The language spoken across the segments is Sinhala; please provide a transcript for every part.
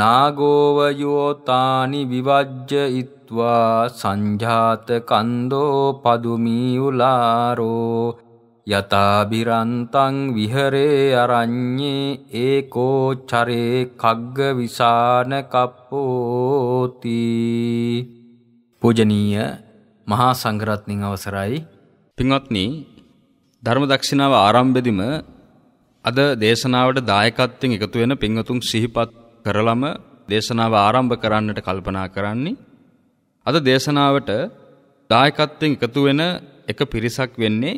නාගෝවයෝතානි විවජ්ජ ඉත්වා සංජාත කන්දෝ පදුමීවුලාරෝ යතාබිරන්තං විහරේ අරඤ්ඤේ ඒකෝ චරේ කග්ග විසාන කප්පෝති පූජනීය මහා සංඝරත්නින් අවසරයි පින්වත්නි ධර්ම දක්ෂිනාව ආරම්භෙදිම අද දේශනාවට දායකත්වයෙන් එකතු වෙන පින්වතුන් සිහිපත් කරලම දේශනාව ආරම්භ කරන්නට කල්පනා කරන්නේ අද දේශනාවට දායකත්වයෙන් එකතු වෙන එක පිරිසක් වෙන්නේ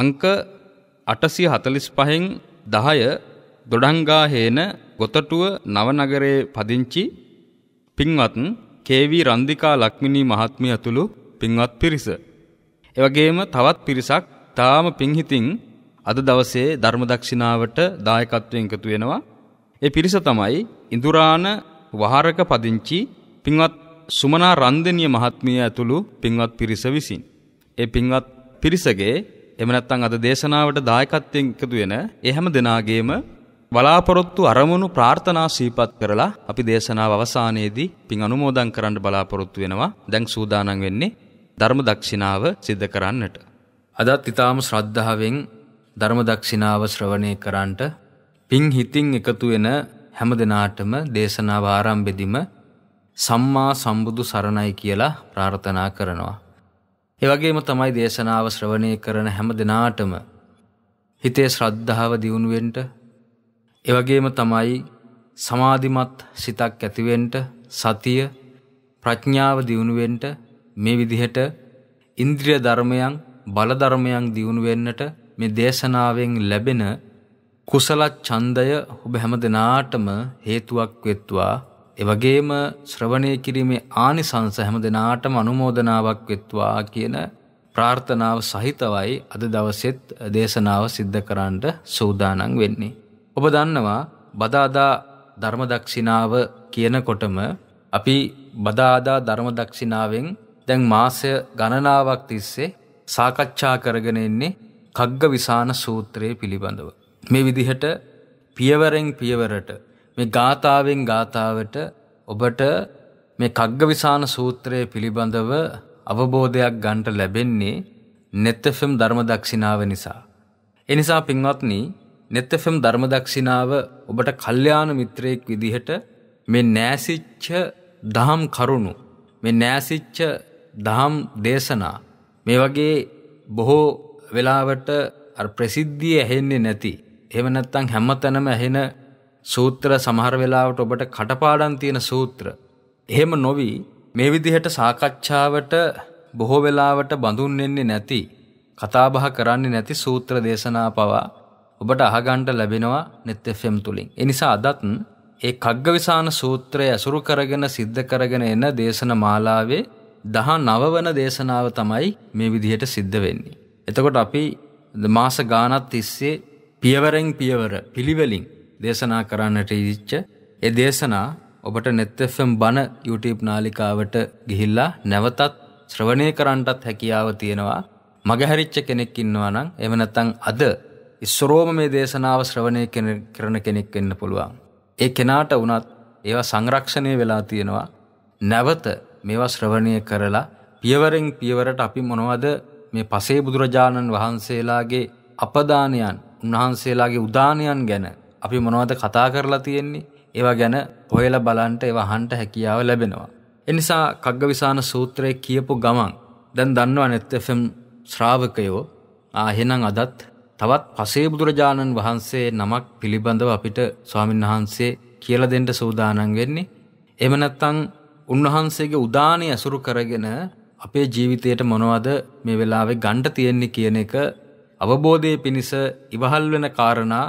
අංක 845න් 10 දොඩංගාහේන ගොතටුව නවනගරයේ පදිංචි පින්වත් කේවි රන්දිකා ලක්මිනී මහත්මිය ඇතුළු පින්වත් පිරිස. ඒ වගේම තවත් පිරිසක් තාම පිංහිතින් අද දවසේ ධර්ම දක්ෂිනාවට දායකත්වයෙන් එකතු වෙනවා. ඒ පිරිස තමයි ඉඳුරාන වහරක පදිංචි පින්වත් සුමනා රන්දනිය මහත්මිය ඇතුළු පින්වත් පිරිස විසින්. ඒ පින්වත් පිරිසගේ එම නැත්නම් අද දේශනාවට දායකත්වයෙන් එකතු වෙන ඒ හැම දෙනාගේම බලාපොරොත්තු අරමුණු ප්‍රාර්ථනා සීපත් කරලා අපි දේශනාව අවසානයේදී පින් අනුමෝදන් කරන්න බලාපොරොත්තු වෙනවා. දැන් සූදානම් වෙන්නේ ධර්ම දක්ෂිනාව සිද්ධ කරන්නට. අදත් ඊටාම ශ්‍රද්ධාවෙන් ධර්ම දක්ෂිනාව ශ්‍රවණය කරන්නට පිං හිතින් එකතු වෙන හැම දෙනාටම දේශනාව ආරම්භෙදිම සම්මා සම්බුදු සරණයි කියලා ප්‍රාර්ථනා කරනවා. ඒ වගේම තමයි දේශනාව ශ්‍රවණය කරන හැම දෙනාටම හිතේ ශ්‍රද්ධාව දියුණු වෙන්න ඒ වගේම තමයි සමාධිමත් සිතක් ඇති වෙන්න සතිය ප්‍රඥාව දියුණු වෙන්න මේ විදිහට ඉන්ද්‍රිය ධර්මයන් බල ධර්මයන් දියුණු වෙන්නට මේ දේශනාවෙන් ලැබෙන කුසල ඡන්දය ඔබ හැම දිනාටම හේතුවක් වෙත්වා එවැගේම ශ්‍රවණය කිරීමේ ආනිසංස හැම දිනාටම අනුමෝදනාවක් වෙත්වා කියන ප්‍රාර්ථනාව සහිතවයි අද දවසෙත් දේශනාව සිද්ධ කරන්නට සූදානම් වෙන්නේ. ඔබ දන්නවා බදාදා ධර්මදක්ෂිනාව කියනකොටම අපි බදාදා ධර්මදක්ෂිනාවෙන් දැන් මාසය ගණනාවක් තිස්සේ සාකච්ඡා කරගෙන එන්නේ කග්ගවිසාන සූත්‍රය පිළිබඳව. මේ විදිහට පියවරෙන් පියවරට මේ ගාථාවෙන් ගාථාවට ඔබට මේ කග්ගවිසාන සූත්‍රය පිළිබඳව අවබෝධයක් ගන්නට ලැබෙන්නේ netfm ධර්මදක්ෂිනාව නිසා. ඒ නිසා පින්වත්නි netfm ධර්මදක්ෂිනාව ඔබට කල්යාණ මිත්‍රයෙක් විදිහට මේ නැසිච්ච දහම් කරුණු මේ නැසිච්ච දහම් දේශනා මේ වගේ බොහෝ වෙලාවට අර ප්‍රසිද්ධිය ඇහෙන්නේ නැති එහෙම නැත්නම් හැමතැනම ඇහෙන සූත්‍ර සමහර වෙලාවට ඔබට කටපාඩම් තියෙන සූත්‍ර. එහෙම නොවි මේ විදිහට සාකච්ඡාවට බොහෝ වෙලාවට බඳුන් වෙන්නේ නැති කතාබහ කරන්නේ නැති සූත්‍ර දේශනා පවා ඔබට අහගන්න ලැබෙනවා net fm තුලින්. ඒ නිසා අදත් ඒ කග්ගවිසාන සූත්‍රය අසුරු කරගෙන සිද්ධ කරගෙන එන දේශන මාලාවේ 19 වන දේශනාව තමයි මේ විදිහට සිද්ධ වෙන්නේ. එතකොට අපි මාස ගානක් තිස්සේ පියවරෙන් පියවර පිළිවෙලින් දේශනා කරන්නට ඉදිච්ච ඒ දේශනා ඔබට නෙත්FM බණ YouTube නාලිකාවට ගිහිල්ලා නැවතත් ශ්‍රවණය කරන්නටත් හැකියාව තියෙනවා මගහැරිච්ච කෙනෙක් ඉන්නවා නම් එහෙම නැත්නම් අද ඉස්සරෝම මේ දේශනාව ශ්‍රවණය කරන කෙනෙක් වෙන්න පුළුවන්. ඒ කෙනාට වුණත් ඒවා සංරක්ෂණය වෙලා තියෙනවා. නැවත මේවා ශ්‍රවණය කරලා පියවරෙන් පියවරට අපි මොනවද මේ පසේ බුදුරජාණන් වහන්සේලාගේ අපදානයන් උන්වහන්සේලාගේ උදානයන් ගැන අපි මොනවද කතා කරලා තියෙන්නේ ඒවා ගැන හොයලා බලන්ට ඒවා අහන්න හැකියාව ලැබෙනවා. එනිසා කග්ගවිසාන සූත්‍රයේ කියපු ගමන් දැන් දන්නවනෙත් FM ශ්‍රාවකයෝ එහෙනම් අදත් තවත් පසේ බුදුරජාණන් වහන්සේ නමක් පිළිබඳව අපිට ස්වාමීන් වහන්සේ කියලා දෙන්න සූදානම් වෙන්නේ. එහෙම නැත්නම් උන්වහන්සේගේ උදානය අසුරු කරගෙන අපේ ජීවිතයට මොනවද මේ වෙලාවේ ගන්න තියෙන්නේ කියන එක අවබෝධයේ පිණිස ඉවහල් වෙන කාරණා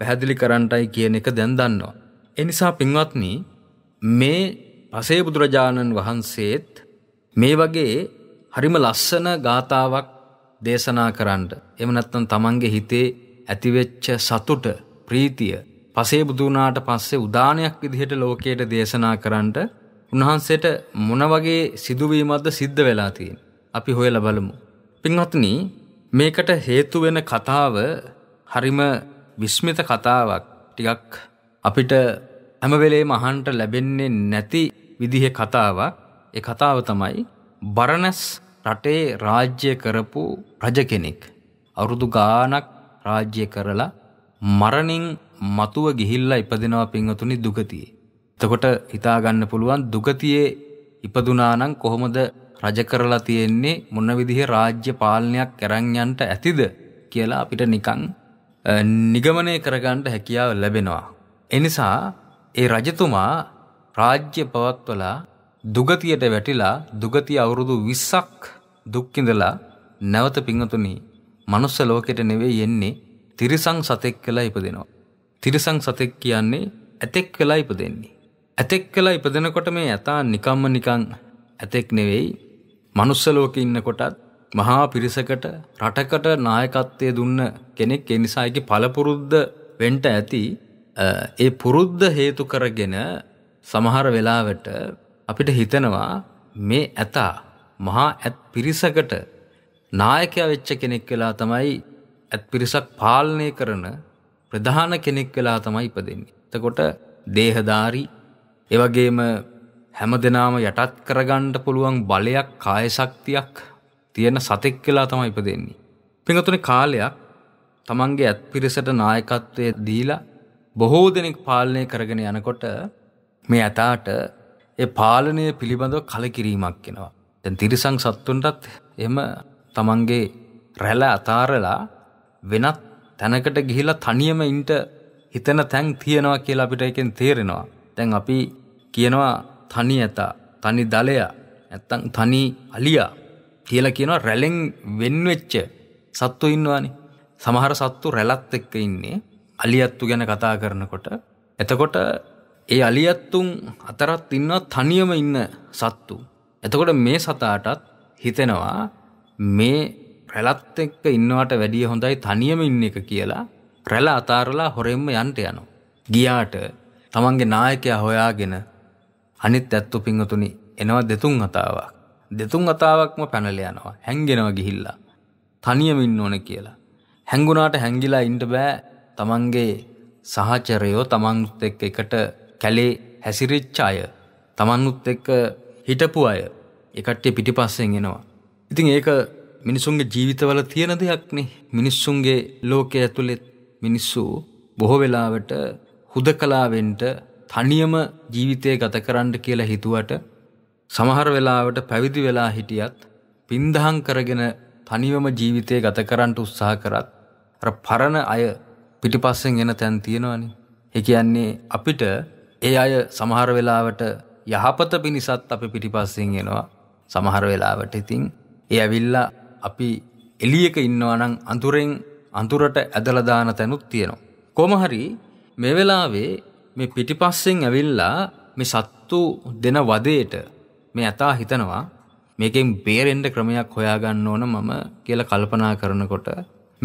පැහැදිලි කරන්නටයි කියන එක දැන් දන්නවා. ඒ නිසා පින්වත්නි මේ පසේ බුදුරජාණන් වහන්සේත් මේ වගේ හරිම ලස්සන ගාතාවක් දේශනා කරන්න. එහෙම නැත්නම් තමන්ගේ හිතේ ඇතිවෙච්ච සතුට, ප්‍රීතිය පසේ බුදුනාට පස්සේ උදානයක් විදිහට ලෝකයට දේශනා කරන්නට උන්වහන්සේට මොන වගේ සිදුවීමක්ද සිද්ධ වෙලා තියෙන්නේ අපි හොයලා බලමු. පින්වත්නි මේකට හේතු වෙන කතාව හරිම විස්මිත කතාවක් ටිකක් අපිට හැම වෙලේම අහන්නට ලැබෙන්නේ නැති විදිහේ කතාවක් ඒ කතාව තමයි බරණස් රටේ රාජ්‍ය කරපු රජ කෙනෙක් අවුරුදු ගාණක් රාජ්‍ය කරලා මරණින් මතුව ගිහිල්ලා ඉපදෙනවා පින්වතුනි දුගතියේ. එතකොට හිතා ගන්න පුළුවන් දුගතියේ ඉපදුනා නම් කොහොමද රජ කරලා තියෙන්නේ මොන විදිහේ රාජ්‍ය පාලනයක් කරන් යන්නට ඇතිද කියලා අපිට නිකන් නිගමනය කරගන්න හැකියාව ලැබෙනවා. එනිසා ඒ රජතුමා රාජ්‍ය පවත්වලා දුගතියට වැටිලා දුගතිය අවුරුදු 20ක් දුක් ඉඳලා නැවත පිංගතුණි මනුස්ස ලෝකෙට නෙවෙයි එන්නේ තිරිසන් සතෙක් කියලා ඉපදෙනවා. තිරිසන් සතෙක් කියන්නේ ඇතෙක් වෙලා ඉපදෙන්නේ. ඇතෙක් වෙලා ඉපදෙනකොට මේ ඇතා නිකම්ම නිකං ඇතෙක් නෙවෙයි මනුස්සලෝක ඉන්න කොටත් මහා පිරිසකට රටකට නායකත්වය දුන්න කෙනෙක් එනිසායකි පලපුරුද්ධ වෙන්ට ඇති ඒ පුරුද්ධ හේතු කරගෙන සමහර වෙලාවට අපිට හිතනවා මේ ඇතා මහා ඇත් පිරිසකට නායකය වෙච්ච කෙනෙක් වෙලා තමයි ඇත් පිරිසක් පාලනය කරන ප්‍රධාන කෙනෙක් වෙලා තමයි ඉපදෙන්නේ. එතකොට දේහදාරි එවගේම හැම දෙනාම යටත් කරගන්න පුළුවන් බලයක් කායශක්තියක් තියෙන සතෙක් කියලා තමයි ඉපදෙන්නේ. පිඟතුනේ කාලයක් තමන්ගේ ඇත් පිරිසට නායකත්වය දීලා බොහෝ දෙනෙක් පාලනය කරගෙන යනකොට මේ ඇතාට ඒ පාලනය පිළිබඳව කලකිරීමක් වෙනවා. දැන් තිරිසන් සත්තුන්ටත් එම තමන්ගේ රැළ අතාරලා වෙනත් තැනකට ගිහිලා තනියම ඉන්ට හිතන තැන් තියෙනවා කියලා අපිට එකෙන් තේරෙනවා. දැන් අපි කියනවා තනි ඇතා තනි දලයා ඇත්තං තනි අලියා කියලා කියනවා රැලෙන් වෙන්වෙච්ච සත්තු ඉන්නවානේ. සමහර සත්තු රැලත් එක්ක ඉන්නේ අලියත්තු ගැන කතා කරනකොට. එතකොට ඒ අලියත්තුන් අතරත් ඉන්නවා තනියම ඉන්න සත්තු. එතකොට මේ සතාටත් හිතෙනවා මේ රැලත් එක්ක ඉන්නවට වැඩිය හොඳයි තනියම ඉන්න එක කියලා රැල අතාරලා හොරෙන්ම යන්ට යනවා. ගියාට තමන්ගේ නායකයා හොයාගෙන අනිත් ඇත්තු පිංහතුනි එනවා දෙතුන් අතාවක් දෙතුන් අතාවක්ම පැනල යනවා හැංගෙනවා ගිහිල්ලා තනියම ඉන්න ඕන කියලා හැංගුණාට හැංගිලා ඉන්ට බෑ තමන්ගේ සහචරයෝ තමන්ුත් එක් එකට කැලේ හැසිරිච්ච අය තමන්නුත් එක්ක හිටපු අය එකට්ටේ පිටිපස්සෙන් එනවා ඉතින් ඒක මිනිසුන්ගේ ජීවිතවල තියෙන දෙයක්නේ මිනිස්සුන්ගේ ලෝකය ඇතුළෙත් මිනිස්සු බොහෝ වෙලාවට හුද කලාවෙන්ට තනියම ජීවිතය ගත කරන්න කියලා හිතුවට සමහර වෙලාවට පැවිදි වෙලා හිටියත් පින්දහම් කරගෙන තනිවම ජීවිතය ගත කරන්න උත්සාහ කරත් අර පරණ අය පිටිපස්සෙන් එන තැන් තියෙනවනේ. ඒ කියන්නේ අපිට ඒ අය සමහර වෙලාවට යහපත පිණිසත් අපි පිටිපස්සෙන් එනවා. සමහර වෙලාවට ඉතින් ඒ ඇවිල්ලා අපි එළියක ඉන්නවා නම් අඳුරෙන් අඳුරට ඇදලා දාන තැනුත් තියෙනවා. කොහොම හරි මේ වෙලාවේ මේ පිටිපස්සෙන් ඇවිල්ලා මේ සත්තු දෙන වදේට මේ ඇතා හිතනවා මේකෙන් බේරෙන්ඩ ක්‍රමයක් හොයාගන්න ඕන මම කියල කල්පනා කරනකොට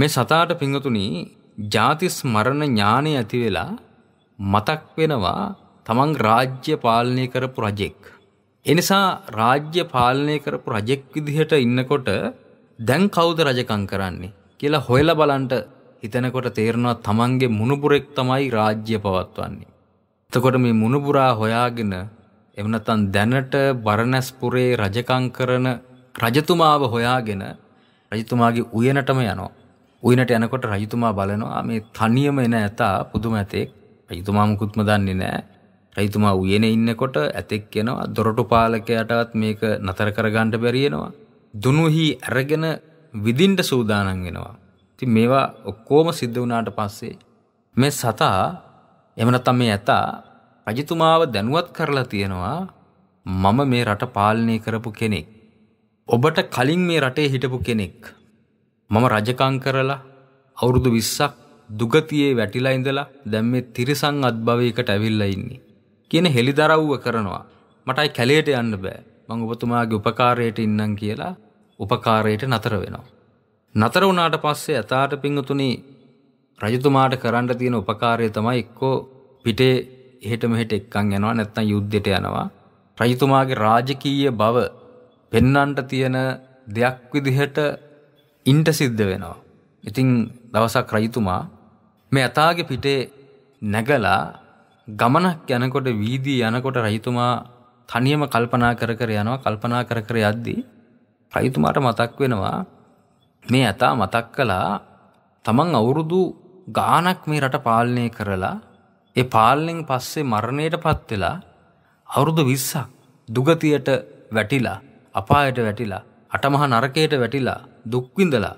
මේ සතාට පිංහතුනි ජාතිස් මරණ ඥානය ඇති වෙලා මතක් වෙනවා තමන් රාජ්‍ය පාලනය කරපු රජෙක්. එනිසා රාජ්‍ය පාලනය කරපු රජෙක් විදිහට ඉන්නකොට දැන් කවුද රජකං කරන්නේ කියලා හොයලා බලන්ට හිතනකොට තේරෙනවා තමන්ගේ මුණුපුරෙක් තමයි රාජ්‍ය පවත්වන්නේ. එතකොට මේ මුණුපුරා හොයාගෙන එහෙම නැත්නම් දැනට බරණැස්පුරේ රජකම් කරන රජතුමාව හොයාගෙන රජතුමාගේ උයනටම යනවා. උයනට යනකොට රජතුමා බලනවා මේ තනියම එන ඇතා පුදුම ඇතෙක්. රජතුමා මුකුත්ම දන්නේ නැහැ. රජතුමා උයනේ ඉන්නකොට ඇතෙක් එනවා. දොරටු පාලකයාටවත් මේක නතර කරගන්න බැරි වෙනවා. දුනුහි අරගෙන විදින්න සූදානම් වෙනවා. ඉතින් මේවා ඔක්කොම සිද්ධ වුණාට පස්සේ මේ සතා එහෙම නැත්නම් මේ ඇතා රජතුමාව දැනුවත් කරලා තියෙනවා මම මේ රට පාලනය කරපු කෙනෙක්. ඔබට කලින් මේ රටේ හිටපු කෙනෙක්. මම රජකං කරලා අවුරුදු විස්සක් දුගතියේ වැටිලා ඉඳලා දැන් මේ තිරිසං අත්භවයකට ඇවිල්ලා ඉන්නේ කියන හෙලිදරව්ව කරනවා මටයි කැලේට යන්න බෑ මං ඔබතුමාගේ උපකාරයට ඉන්නම් කියලා උපකාරයට නතර වෙනවා නතර වුණාට පස්සේ අතාට පිංගුතුනි රජතුමාට කරන්න තියෙන උපකාරය තමයි එක්කෝ පිටේ එහෙට මෙහෙට එක්කන් යනවා නැත්නම් යුද්ධයට යනවා රජතුමාගේ රාජකීය බව පෙන්වන්නට තියෙන දෙයක් විදිහට ඉන්ට සිද්ධ වෙනවා. ඉතින් දවසක් රජතුමා මේ ඇතාගේ පිටේ නැගලා ගමනක් යනකොට වීදී යනකොට රජතුමා තනියම කල්පනා කර කර යනවා කල්පනා කර කර යද්දී රජතුමාට මතක් වෙනවා මේ ඇතා මතක් කළා තමන් අවුරුදු ගානක් මේ රට පාලනය කරලා ඒ පාලනෙන් පස්සේ මරණයට පත් වෙලා අවුරුදු 20ක් දුගතියට වැටිලා අපායට වැටිලා අටමහා නරකයට වැටිලා දුක් විඳලා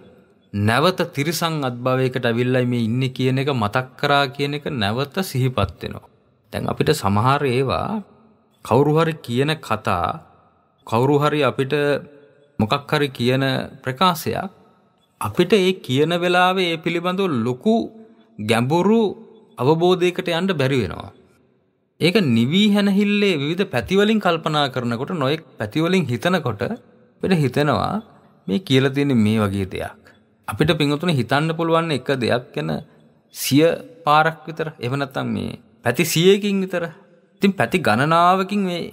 නැවත තිරිසන් අත්භවයකට අවිල්ලයි මේ ඉන්නේ කියන එක මතක් කරා කියන එක නැවත සිහිපත් වෙනවා. දැන් අපිට සමහර ඒවා කවුරු හරි කියන කතා කවුරු හරි අපිට මොකක් හරි කියන ප්‍රකාශයක් අපිට ඒ කියන වෙලාවේ ඒ පිළිබඳව ලොකු ගැඹුරු අවබෝධයකට යන්න බැරි වෙනවා. ඒක නිවී හැනහිල්ලේ විවිධ පැතිවලින් කල්පනා කරනකොට නොයෙක් පැතිවලින් හිතනකොට අපිට හිතෙනවා මේ කියලා තියෙන මේ වගේ දෙයක්. අපිට පින්වතුනි හිතන්න පුළුවන් එක දෙයක් ගැන සිය පාරක් විතර එහෙම නැත්නම් මේ පැති 100කින් විතර. ඉතින් පැති ගණනාවකින් මේ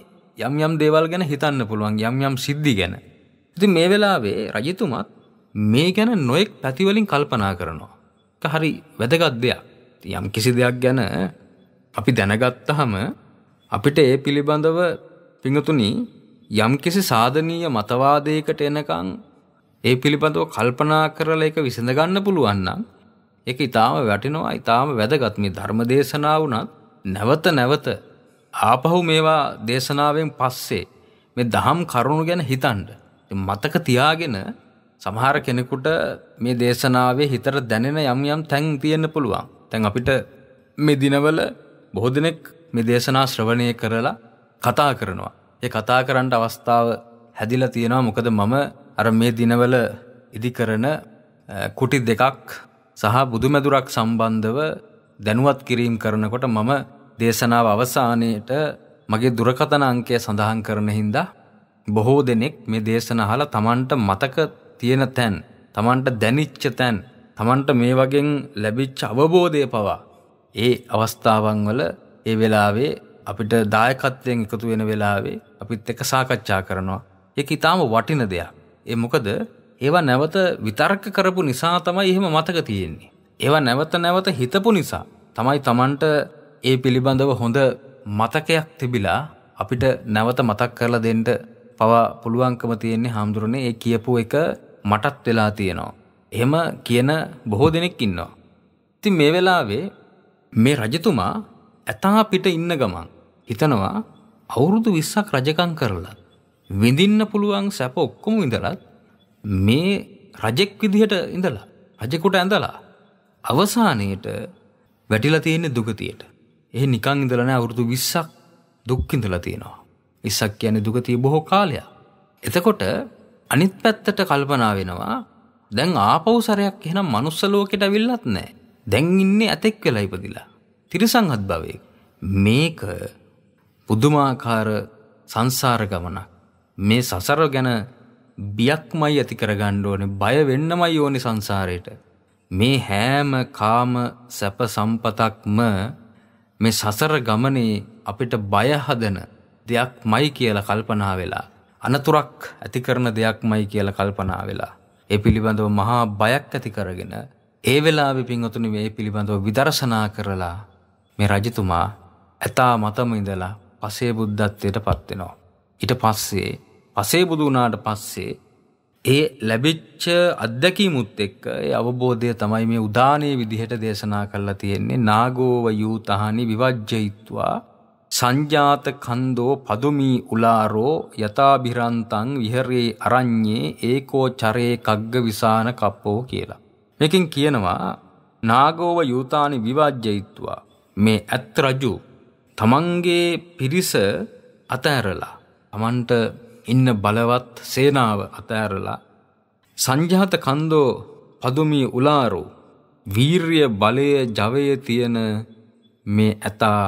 යම් යම් දේවල් ගැන හිතන්න පුළුවන් යම් යම් සිද්ධි ගැන. ඉතින් මේ වෙලාවේ රජතුමත් මේ ගැන නොයෙක් පැතිවලින් කල්පනා කරනවා. හරි වැදගත් දෙයක්. යම් කිසි දෙයක් ගැන අපි දැනගත්තහම අපිට ඒ පිළිබඳව පිඟතුනි යම් කිසි සාධනීය මතවාදයකට එනකං ඒ පිළිබඳව කල්පනා කරලා ඒක විසඳගන්න පුළුවන් නම් ඒක ඊටාම වටිනවා ඊටාම වැදගත් මේ ධර්ම දේශනා වුණත් නැවත නැවත ආපහු මේවා දේශනාවෙන් පස්සේ මේ දහම් කරුණු ගැන හිතන්න මතක තියාගෙන සමහර කෙනෙකුට මේ දේශනාවේ හිතට දැනෙන යම් යම් තැන් තියෙන්න පුළුවන්. දැන් අපිට මේ දිනවල බොහෝ දිනෙක මේ දේශනා ශ්‍රවණය කරලා කතා කරනවා. ඒ කතා කරන්න අවස්ථාව හැදිලා තියෙනවා. මොකද මම අර මේ දිනවල ඉදි කරන කුටි දෙකක් සහ බුදුමැදුරක් සම්බන්ධව දැනුවත් කිරීම කරනකොට මම දේශනාව අවසානයේට මගේ දුරකථන අංකය සඳහන් කරන හින්දා බොහෝ දෙනෙක් මේ දේශන අහලා Tamanට මතක තියෙන තැන් තමන්ට දැනිච්ච තැන් තමන්ට මේ වගෙන් ලැබිච්ච අවබෝධය පවා ඒ අවස්ථාවන් වල ඒ වෙලාවේ අපිට දායකත්වයෙන් එකතු වෙන වෙලාවේ අපිත් එක්ක සාකච්ඡා කරනවා ඒක ඊටාම වටින දෙයක් ඒ මොකද ඒවා නැවත විතර්ක කරපු නිසා තමයි එහෙම මතක තියෙන්නේ ඒවා නැවත නැවත හිතපු නිසා තමයි Tamanට ඒ පිළිබඳව හොඳ මතකයක් තිබිලා අපිට නැවත මතක් කරලා දෙන්න පවා පුළුවන්කම තියෙන්නේ හාමුදුරනේ ඒ කියපු එක මටත් වෙලා තියෙනවා. එහෙම කියන බොහෝ දෙනෙක් ඉන්නවා. ඉතින් මේ වෙලාවේ මේ රජතුමා ඇතා පිට ඉන්න ගමන් හිතනවා අවුරුදු 20ක් රජකම් කරලා විඳින්න පුළුවන් සැප ඔක්කොම ඉඳලත් මේ රජෙක් විදිහට ඉඳලා රජෙකුට ඇඳලා අවසානයේට වැටිලා තියෙන දුගතියට. ඒ නිකන් ඉඳලා නෑ අවුරුදු 20ක් දුක් ඉඳලා තියෙනවා. 20ක් කියන්නේ දුගතිය බොහෝ කාලයක්. එතකොට අනිත් පැත්තට කල්පනා වෙනවා දැන් ආපහු සරයක් එහෙනම් manuss ලෝකෙට අවිල්ලත් නැහැ. දැන් ඉන්නේ ඇතෙක් වෙලා ඉපදිලා. තිරිසංහත් භවයේ. මේක පුදුමාකාර සංසාර ගමනක්. මේ සසර ගැන බියක්මයි ඇති කරගන්න ඕනේ. බය වෙන්නමයි ඕනේ සංසාරේට. මේ හැම කාම සැප සම්පතක්ම මේ සසර ගමනේ අපිට බය හදන දෙයක්මයි කියලා කල්පනා වෙලා අනතුරක් ඇති කරන දෙයක්මයි කියලා කල්පනා වෙලා. ඒ පිළිබඳව මහා බයක් ඇති කරගෙන ඒ වෙලාවේ පින්වතුනි මේ පිළිබඳව විදර්ශනා කරලා මේ රජතුමා ඇතා මතම ඉඳලා පසේ බුද්ධත්වයට පත් වෙනවා. ඊට පස්සේ පසේ බුදු වුණාට පස්සේ ඒ ලැබිච්ච අත්දැකීමුත් එක්ක ඒ අවබෝධය තමයි මේ උදානයේ විදිහට දේශනා කරලා තියෙන්නේ නාගෝව යූතහනි විවජ්ජයිත්වා සංජාත කන්දෝ පදුමී උලාරෝ යථාභිරන්තං විහෙරේ අරඤ්ඤේ ඒකෝ චරේ කග්ග විසාන කප්පෝ කියලා. මේකෙන් කියනවා නාගෝව යූතානි විවාජ්‍යයිත්වා මේ ඇත් රජු තමන්ගේ පිරිස අතෑරලා තමන්ට ඉන්න බලවත් සේනාව අතෑරලා සංජාත කන්දෝ පදුමී උලාරෝ වීර්ය බලය ජවය තියෙන මේ ඇතා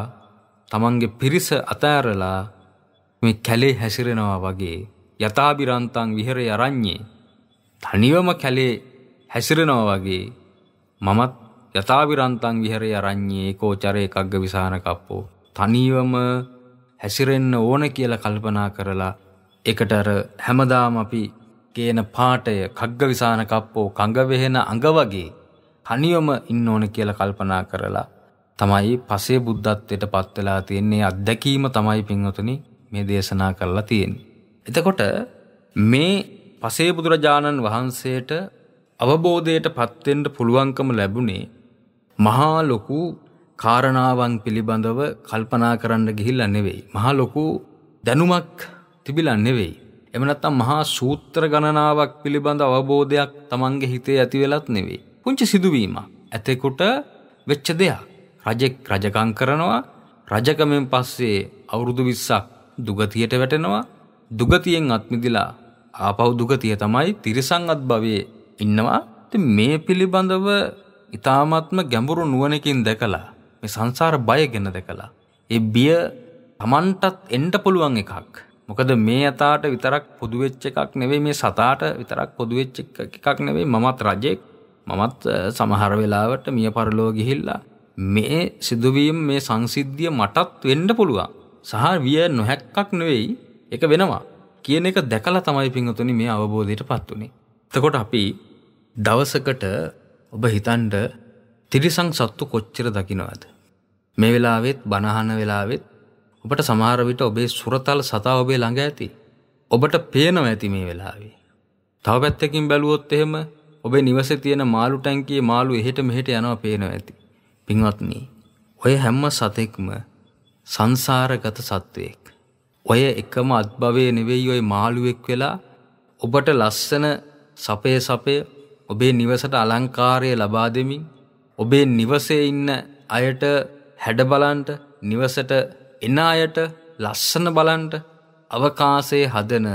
තමන්ගේ පිරිස අතෑරලා මේ කැලේ හැසිරෙනවා වගේ යථාබිරන්තං විහෙරේ අරඤ්ඤේ තනිවම කැලේ හැසිරෙනවා වගේ මමත් යථාබිරන්තං විහෙරේ අරඤ්ඤේ කෝචරේ එකග්ග විසාන කප්පෝ තනිවම හැසිරෙන්න ඕන කියලා කල්පනා කරලා එකට අර හැමදාම අපි කියන පාටය කග්ග විසාන කප්පෝ කඟ වෙහෙන අඟ වගේ තනියම ඉන්න ඕන කියලා කල්පනා කරලා තමයි පසේ බුද්ධත්වයට පත් වෙලා තියෙන්නේ අත්දැකීම තමයි පින්වතුනි මේ දේශනා කරලා තියෙන්නේ. එතකොට මේ පසේ බුදුරජාණන් වහන්සේට අවබෝධයට පත්වෙන්න පුළුවන්කම ලැබුණේ මහා ලොකු කාරණාවන් පිළිබඳව කල්පනා කරන්න ගිහිල්ලා නෙවෙයි. මහා ලොකු දැනුමක් තිබිලා නෙවෙයි. එම නැත්තම් මහා සූත්‍ර ගණනාවක් පිළිබඳ අවබෝධයක් Tamange හිතේ ඇති වෙලත් නෙවෙයි. පුංචි සිදුවීමක්. ඇතෙකුට වෙච්ච දෙයක්. රජෙක් රජකම් කරනවා රජකමෙන් පස්සේ අවුරුදු 20ක් දුගතියට වැටෙනවා දුගතියෙන් අත්මිදිලා ආපහු දුගතිය තමයි තිරිසන් අත්භවයේ ඉන්නවා ඉතින් මේ පිළිබඳව ඊ타මාත්ම ගැඹුරු නුවණකින් දැකලා මේ සංසාර බය ගැන දැකලා ඒ බිය Tamanටත් එන්න පුළුවන් එකක් මොකද මේ යතාට විතරක් පොදු වෙච්ච එකක් නෙවෙයි මේ සතාට විතරක් පොදු වෙච්ච එකක් නෙවෙයි මමත් රජෙක් මමත් සමහර වෙලාවට මිය පරලෝ ගිහිල්ලා මේ සිදුවීම් මේ සංසිද්ධිය මටත් වෙන්න පුළුවන්. සහ විය නොහැක්කක් නෙවෙයි එක වෙනවා කියන එක දැකලා තමයි පිංහතුනි මේ අවබෝධයටපත් උනේ. එතකොට අපි දවසකට ඔබ හිතන්ඩ තිරිසං සත්තු කොච්චර දකිනවද. මේ වෙලාවෙත් බණහන වෙලාවෙත් ඔබට සමහරවිට ඔබේ සුරතල් සතා ඔබේ ළඟ ඇති. ඔබට පේනව ඇති මේ වෙලාවේ. තව පැත්තකින් බැලුවොත් එහෙම ඔබේ නිවස තියෙන මාළු ටැන්කියේ මාළු එහෙට මෙහෙට යනවා පේනව ඇති. පින්වත්නි ඔය හැම සතෙක්ම සංසාරගත සත්වයෙක්. ඔය එකම අත්භවය නෙවෙයි ඔය මාළුවෙක් වෙලා ඔබට ලස්සන සපය සපය ඔබේ නිවසට අලංකාරය ලබා දෙමින් ඔබේ නිවසේ ඉන්න අයට හැඩබලන්ට නිවසට එන අයට ලස්සන බලන්ට අවකාශයේ හදන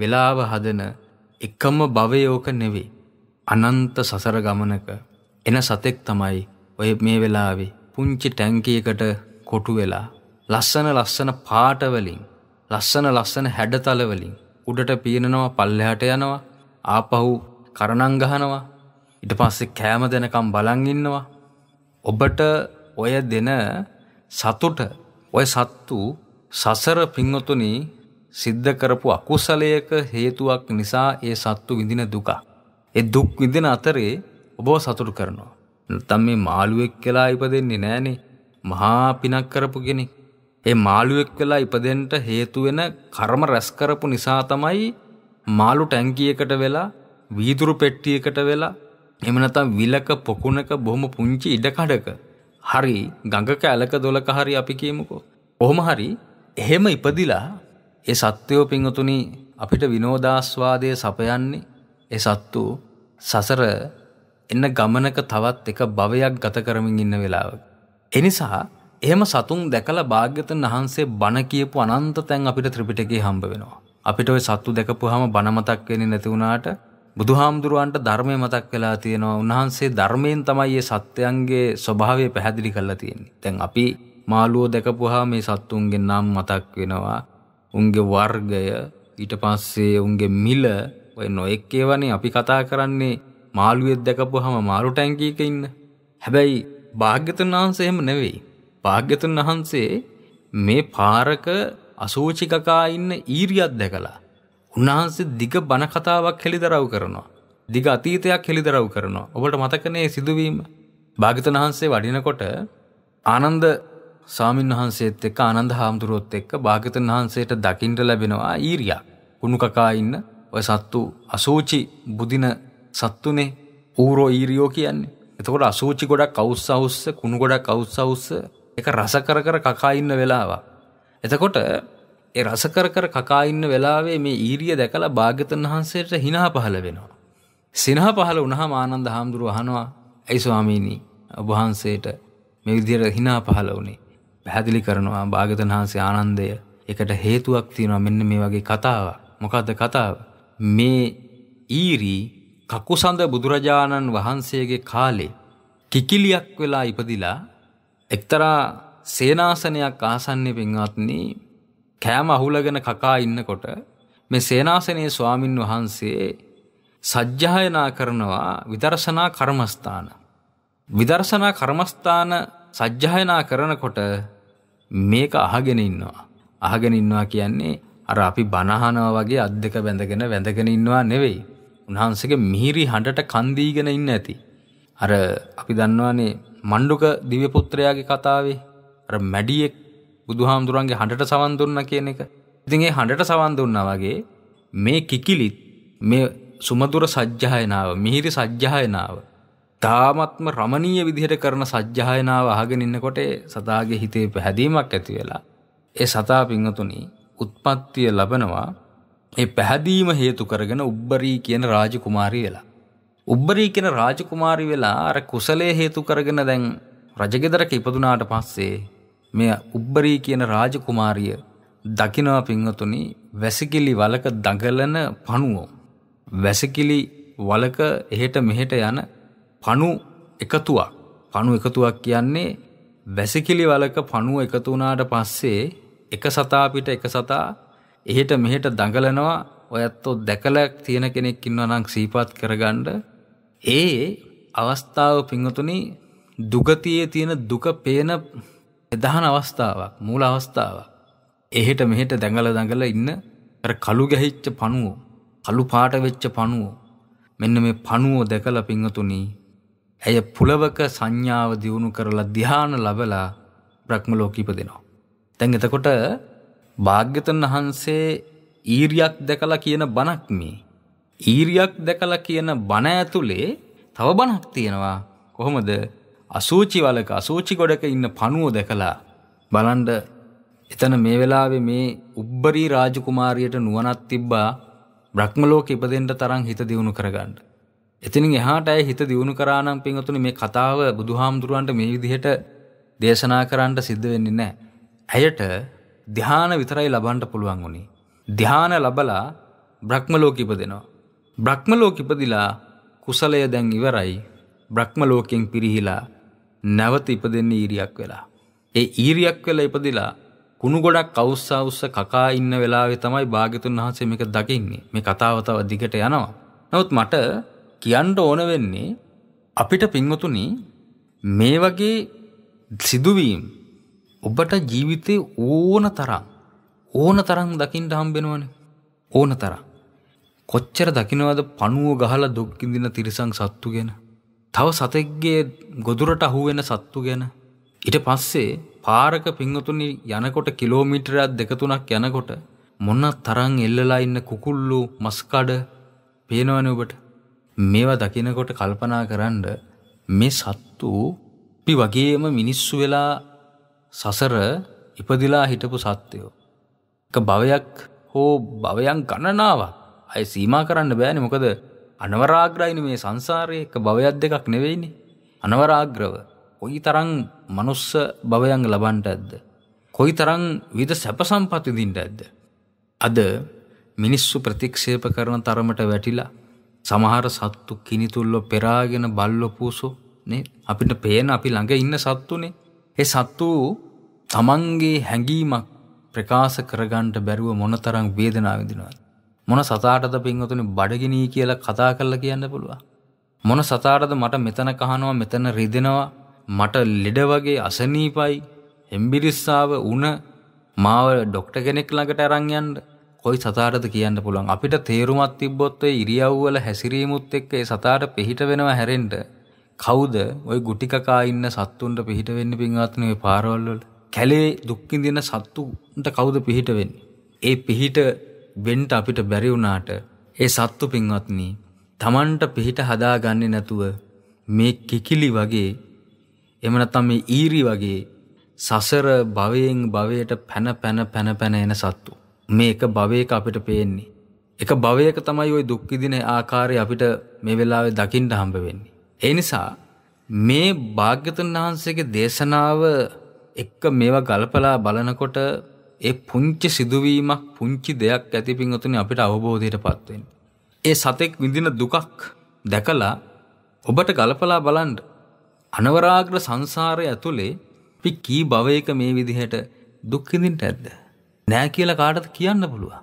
වෙලාව හදන එකම භවයෝක නෙවේ අනන්ත සසර ගමනක එන සතෙක් තමයි ඔය මේ වෙලාවේ පුංචි ටැංකියකට කොටු වෙලා ලස්සන ලස්සන පාටවලින් ලස්සන ලස්සන හැඩතලවලින් උඩට පීනනවා පල්ලෙහාට යනවා ආපහු කරණං ගහනවා ඊට පස්සේ කෑම දෙනකම් බලන් ඉන්නවා ඔබට ඔය දෙන සතුට ඔය සත්තු සසර පිංවතුනි සිද්ධ කරපු අකුසලයක හේතුවක් නිසා ඒ සත්තු විඳින දුක ඒ දුක් විඳින අතරේ ඔබව සතුට කරනවා නැත්තම් මේ මාළුවෙක් කියලා ඉපදෙන්නේ නෑනේ. මහා පිනක් කරපු කෙනෙක්. ඒ මාළුවෙක් වෙලා ඉපදෙන්න හේතු වෙන කර්ම රැස් කරපු නිසා තමයි මාළු ටැංකියකට වෙලා වීදුරු පෙට්ටියකට වෙලා එහෙම නැත්නම් විලක පොකුණක බොහොම පුංචි ඉඩකඩක හරි ගඟක ඇලක දොලක හරි අපි කියමුකෝ. කොහොම හරි එහෙම ඉපදිලා ඒ සත්වයෝ පිංගතුනි අපිට විනෝදාස්වාදයේ සපයන්නේ ඒ සත්තු සසර එන්න ගමනක තවත් එක භවයක් ගත කරමින් ඉන්න වෙලාව. එනිසා එහෙම සතුන් දැකලා භාග්‍යතන් වහන්සේ බණ කියපු අනන්ත තැන් අපිට ත්‍රිපිටකේ හම්බ වෙනවා. අපිට ওই සත්තු දැකපුවාම බණ මතක් වෙන්නේ නැති වුණාට බුදුහාමුදුරුවන්ට ධර්මය මතක් වෙලා තියෙනවා. උන්වහන්සේ ධර්මයෙන් තමයි මේ සත්‍යයන්ගේ ස්වභාවය පැහැදිලි කරලා තියෙන්නේ. දැන් අපි මාළුවෝ දැකපුවා මේ සත්තුන්ගේ නම් මතක් වෙනවා. උන්ගේ වර්ගය ඊට පස්සේ උන්ගේ මිල ඔය නොයෙක් ඒවනේ අපි කතා කරන්නේ මාළුවෙක් දැකපුවාම මාළු ටැංකියක ඉන්න. හැබැයි භාග්‍යතුන් වහන්සේ එහෙම නෙවෙයි. භාග්‍යතුන් වහන්සේ මේ පාරක අසූචිකකා ඉන්න ඊරියක් දැකලා උන්වහන්සේ දිග බණ කතාවක් හෙළිදරව් කරනවා. දිග අතීතයක් හෙළිදරව් කරනවා. ඔබට මතකනේ සිදුවීම. භාග්‍යතුන් වහන්සේ වඩිනකොට ආනන්ද ස්වාමීන් වහන්සේත් එක්ක ආනන්ද හාමුදුරුවොත් එක්ක භාග්‍යතුන් වහන්සේට දකින්න ලැබෙනවා ඊරියක්. කුණු කකා ඉන්න ඔය සත්තු අසූචි බුදින සත්තුනේ ඌරෝ ඊරියෝ කියන්නේ. එතකොට අසූචි ගොඩක් අවුස්ස අවුස්ස කුණු ගොඩක් අවුස්ස අවුස්ස එක රස කර කර කකා ඉන්න වෙලාවක්. එතකොට ඒ රස කර කර කකා ඉන්න වෙලාවේ මේ ඊරිය දැකලා භාග්‍යතුන් වහන්සේට හිනා පහළ වෙනවා. සිනහ පහළ වුණාම ආනන්ද හාමුදුරුව අහනවා "ඇයි ස්වාමීනි ඔබ වහන්සේට මේ විදිහට හිනා පහළ වුණේ?" පැහැදිලි කරනවා භාග්‍යතුන් වහන්සේ ආනන්දය එකට හේතුවක් තියෙනවා මෙන්න මේ වගේ කතාවක්. මොකද්ද කතාව? මේ ඊරි කකුසඳ බුදුරජාණන් වහන්සේගේ කාලේ කිකිලියක් වෙලා ඉපදිලා එක්තරා සේනාසනයක් ආසන්නේ පින්වත්නි කෑම අහුලගෙන කකා ඉන්නකොට මේ සේනාසනයේ ස්වාමින් වහන්සේ සජ්ජායනා කරනවා විදර්ශනා කර්මස්ථාන. විදර්ශනා කර්මස්ථාන සජ්ජායනා කරනකොට මේක අහගෙන ඉන්නවා. අහගෙන ඉන්නවා කියන්නේ අර අපි බනහනවා වගේ අත් දෙක බැඳගෙන වැඳගෙන ඉන්නවා නෙවෙයි. උන්වහන්සේගේ මිහිරි හඬට කන් දීගෙන ඉන්න ඇති. අර අපි දන්නවනේ මණ්ඩුක දිව්‍ය පුත්‍රයාගේ කතාවේ අර මැඩියෙක් බුදුහාමුදුරන්ගේ හඬට සවන් දුන්නා කියන එක. ඉතින් ඒ හඬට සවන් දුන්නා වගේ මේ කිකිලිත් මේ සුමధుර සජ්ජායනාව මිහිරි සජ්ජායනාව තාමත්ම රමණීය විදිහට කරන සජ්ජායනාව අහගෙන ඉන්නකොට සතාගේ හිතේ පැහැදීමක් ඇති වෙලා ඒ සතා පිංගතුණි උත්පත්තිය ලබනවා ඒ පැහැදීම හේතු කරගෙන උබ්බරී කියන රාජකුමාරී වෙලා. උබ්බරී කියන රාජකුමාරී වෙලා අර කුසලයේ හේතු කරගෙන දැන් රජගෙදරක ඉපදුනාට පස්සේ මේ උබ්බරී කියන රාජකුමාරිය දකිනවා පින්වතුනි වැසිකිලි වලක දඟලන පණුවෝ. වැසිකිලි වලක එහෙට මෙහෙට යන පණු එකතුවක්. පණු එකතුවක් කියන්නේ වැසිකිලි වලක පණුව එකතු වුණාට පස්සේ එක සතා පිට එක සතා එහෙට මෙහෙට දඟලනවා ඔයත්තෝ දැකලා තියෙන කෙනෙක් ඉන්නවා නම් සීපත් කරගන්න ඒ අවස්ථාව පිංහතුනි දුගතියේ තියෙන දුක පේන එදහන අවස්ථාවක් මූල අවස්ථාවක් එහෙට මෙහෙට දැඟල දඟල ඉන්න අර කළු ගැහිච්ච පණුවෝ කළු පාට වෙච්ච පණුවෝ මෙන්න මේ පණුවෝ දැකලා පිංහතුනි ඇය පුලවක සංඥාව දියුණු කරලා ධ්‍යාන ලබලා බ්‍රහ්ම ලෝකීප දෙනවා. දැන් එතකොට භාග්‍යතුන් වහන්සේ ඊරියක් දැකලා කියන බණක් මේ. ඊරියක් දැකලා කියන බණ ඇතුලේ තව බණක් තියෙනවා. කොහොමද? අසූචි වලක අසූචි ගොඩක ඉන්න පණුව දැකලා බලන්න එතන මේ වෙලාවේ මේ උබ්බරි රාජකුමාරියට නුවණක් තිබ්බා බ්‍රහ්මලෝක ඉපදෙන්න තරම් හිත දියුණු කරගන්න. එතනින් එහාට ඇය හිත දියුණු කරා නම් පින්වතුනි මේ කතාව බුදුහාමුදුරන්ට මේ විදිහට දේශනා කරන්න සිද්ධ වෙන්නේ නැහැ. ඇයට ධ්‍යාන විතරයි ලබන්ට පුළුවන් වුණේ. ධ්‍යාන ලබලා බ්‍රහ්මලෝක ඉපදෙනවා. බ්‍රහ්මලෝක ඉපදිලා කුසලය දැන් ඉවරයි බ්‍රහ්මලෝකෙන් පිරිහිලා නැවත ඉපදෙන්නේ ඊරියක් වෙලා. ඒ ඊරියක් වෙලා ඉපදිලා කුණු ගොඩක් අවුස්ස අවුස්ස කකා ඉන්න වෙලාවේ තමයි භාග්‍යතුන් වහන්සේ මේක දකින්නේ. මේ කතාව තව දිගට යනවා. නමුත් මට කියන්න ඕන වෙන්නේ අපිට පින්වතුනි මේ වගේ සිදුවීම් ඔබට ජීවිතේ ඕන තරම් ඕන තරම් දකින්න හම්බෙනවනේ ඕන තරම් කොච්චර දකින්නවද පණුව ගහලා දුක් විඳින තිරිසන් සත්තු ගැන තව සතෙක්ගේ ගොදුරට අහු වෙන සත්තු ගැන ඊට පස්සේ පාරක පිංගුතුනි යනකොට කිලෝමීටරයක් දෙක තුනක් යනකොට මොන තරම් එල්ලලා ඉන්න කුකුල්ලු මස්කඩ පේනවනේ ඔබට මේවා දකිනකොට කල්පනා කරන්න මේ සත්තු අපි වගේම මිනිස්සු වෙලා සසර ඉපදිලා හිටපු සත්‍යයෝ. එක භවයක් හෝ භවයන් ගණනාවක් අය සීමා කරන්න බෑනි මොකද අනවරාග්‍රයින මේ සංසාරයේ එක භවයක් දෙකක් නෙවෙයිනි. අනවරාග්‍රව කොයි තරං මනුස්ස භවයන් ලබන්ට ඇද්ද. කොයි තරං විද සැප සම්පත්තිදින්ට ඇද්ද. අද මිනිස්සු ප්‍රතික්ෂේප කරන තරමට වැටිලා සමහර සත්තු කිනිතුල්ල පෙරාගෙන බල්ලො පූසෝ අපිට පේන අපි ළඟ ඉන්න සත්තුනේ ඒ සත්තු තමන්ගේ හැඟීමක් ප්‍රකාශ කරගන්නට බැරුව මොනතරම් වේදනාව විඳිනවද? මොන සතාටද පින්වතුනි බඩගිනී කියලා කතා කරලා කියන්න පුළුවා? මොන සතාටද මට මෙතන කහනවා මෙතන රිදෙනවා මට ලෙඩ වගේ අසනීපයි හෙම්බිරිස්සාව උණ මාව ඩොක්ටර් කෙනෙක් ළඟට අරන් යන්න කොයි සතාටද කියන්න පුළුවන් අපිට තේරුමක් තිබ්බොත් ඒ ඉරියව් වල හැසිරීමුත් එක්ක ඒ සතාට පිට වෙනව හැරෙන්න කවුද ඔය ගුටිකකා ඉන්න සත්තුන්ට පිහිට වෙන්න පින්වත්න ඔය පාරවල් වල කැලේ දුක්කින් දෙන සත්තුන්ට කවුද පිහිට වෙන්නේ ඒ පිහිට වෙන්න අපිට බැරි වුණාට ඒ සත්තු පින්වත්නි Tamanට පිහිට හදාගන්නේ නැතුව මේ කිකිලි වගේ එහෙම නැත්නම් මේ ඊරි වගේ සසර භවයෙන් භවයට පැන පැන පැන පැන එන සත්තු මේ එක භවයක අපිට පේන්නේ එක භවයක තමයි ওই දුක් විඳින ආකාරය අපිට මේ වෙලාවේ දකින්න හම්බ වෙන්නේ ඒ නිසා මේ භාග්‍යතුන් වහන්සේගේ දේශනාව එක්ක මේවා ගලපලා බලනකොට ඒ පුංචි සිදුවීමක් පුංචි දෙයක් ඇති පිංගතුනි අපිට අවබෝධයටපත් වෙන්න. ඒ සතෙක් විඳින දුකක් දැකලා ඔබට ගලපලා බලන්න අනවරාග්‍ර සංසාරය ඇතුලේ අපි කී භවයක මේ විදිහට දුක් විඳින්නට ඇද්ද? නෑ කියලා කාටද කියන්න පුළුවා?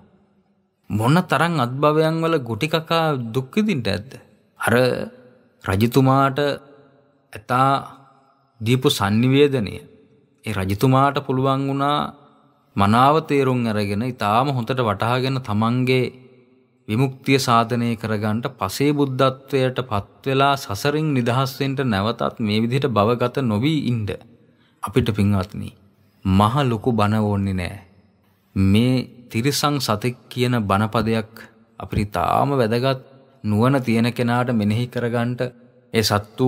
මොන තරම් අත්භවයන් වල ගුටි කකා දුක් විඳින්නට ඇද්ද? අර රජතුමාට ඇතා දීපු sannivedanaya ඒ රජතුමාට පුළුවන් වුණා මනාව තේරුම් අරගෙන ඊටාම හොඳට වටහාගෙන තමන්ගේ විමුක්තිය සාධනය කරගන්නට පසේ බුද්ධත්වයට පත් වෙලා සසරින් නිදහස් වෙන්න නැවතත් මේ විදිහට භවගත නොවි ඉන්න අපිට පින්වත්නි මහ ලොකු බණ ඕන්නේ නැහැ මේ තිරිසං සතෙක් කියන බණපදයක් අපිට තාම වැදගත් නුවණ තියෙන කෙනාට මෙනෙහි කරගන්නට ඒ සත්තු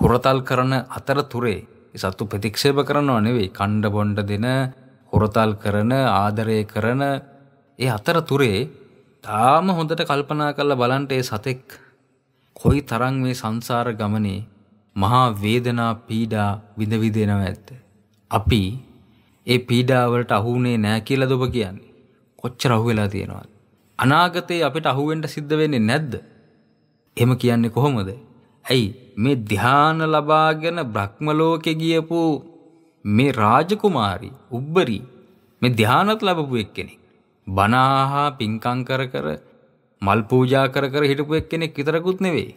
හොරතල් කරන අතරතුරේ ඒ සත්තු ප්‍රතික්ෂේප කරනව නෙවෙයි කණ්ඩ බොණ්ඩ දෙන හොරතල් කරන ආදරය කරන ඒ අතරතුරේ තාම හොඳට කල්පනා කරලා බලන්න ඒ සතෙක් කොයි තරම් මේ සංසාර ගමනේ මහා වේදනා පීඩා විඳ විඳිනව ඇත්ද අපි ඒ පීඩාවලට අහු වුණේ නැහැ කියලාද ඔබ කියන්නේ කොච්චර අහු වෙලා තියෙනවද අනාගතයේ අපිට අහුවෙන්ට සිද්ධ වෙන්නේ නැද්ද? එහෙම කියන්නේ කොහොමද? ඇයි මේ ධ්‍යාන ලබාගෙන බ්‍රහ්ම ලෝකේ ගියපු මේ රාජකුමාරි උබ්බරි මේ ධ්‍යානත් ලැබපු එක්කෙනෙක් බනහා පිංකම් කර කර මල් පූජා කර කර හිටපු එක්කෙනෙක් විතරකුත් නෙවෙයි.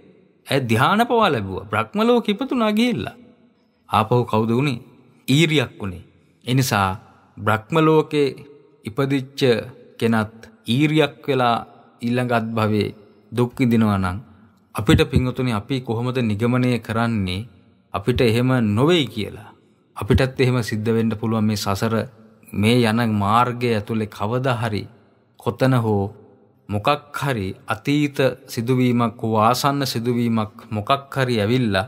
ඇය ධ්‍යාන පවා ලැබුවා. බ්‍රහ්ම ලෝක ඉපතුණා ගිහිල්ලා. ආපහු කවුද උනේ? ඊරියක් උනේ. එනිසා බ්‍රහ්ම ලෝකේ ඉපදිච්ච කෙනත් ඊරියක් වෙලා ඊළඟ අත්භවයේ දුක් විඳිනවා නම් අපිට පින්වතුනි අපි කොහොමද නිගමනය කරන්නේ අපිට එහෙම නොවේයි කියලා. අපිටත් එහෙම සිද්ධ වෙන්න පුළුවන් මේ සසර මේ යන මාර්ගය ඇතුලේ කවදා හරි කොතන හෝ මොකක් හරි අතීත සිදුවීමක් හෝ ආසන්න සිදුවීමක් මොකක් හරි ඇවිල්ලා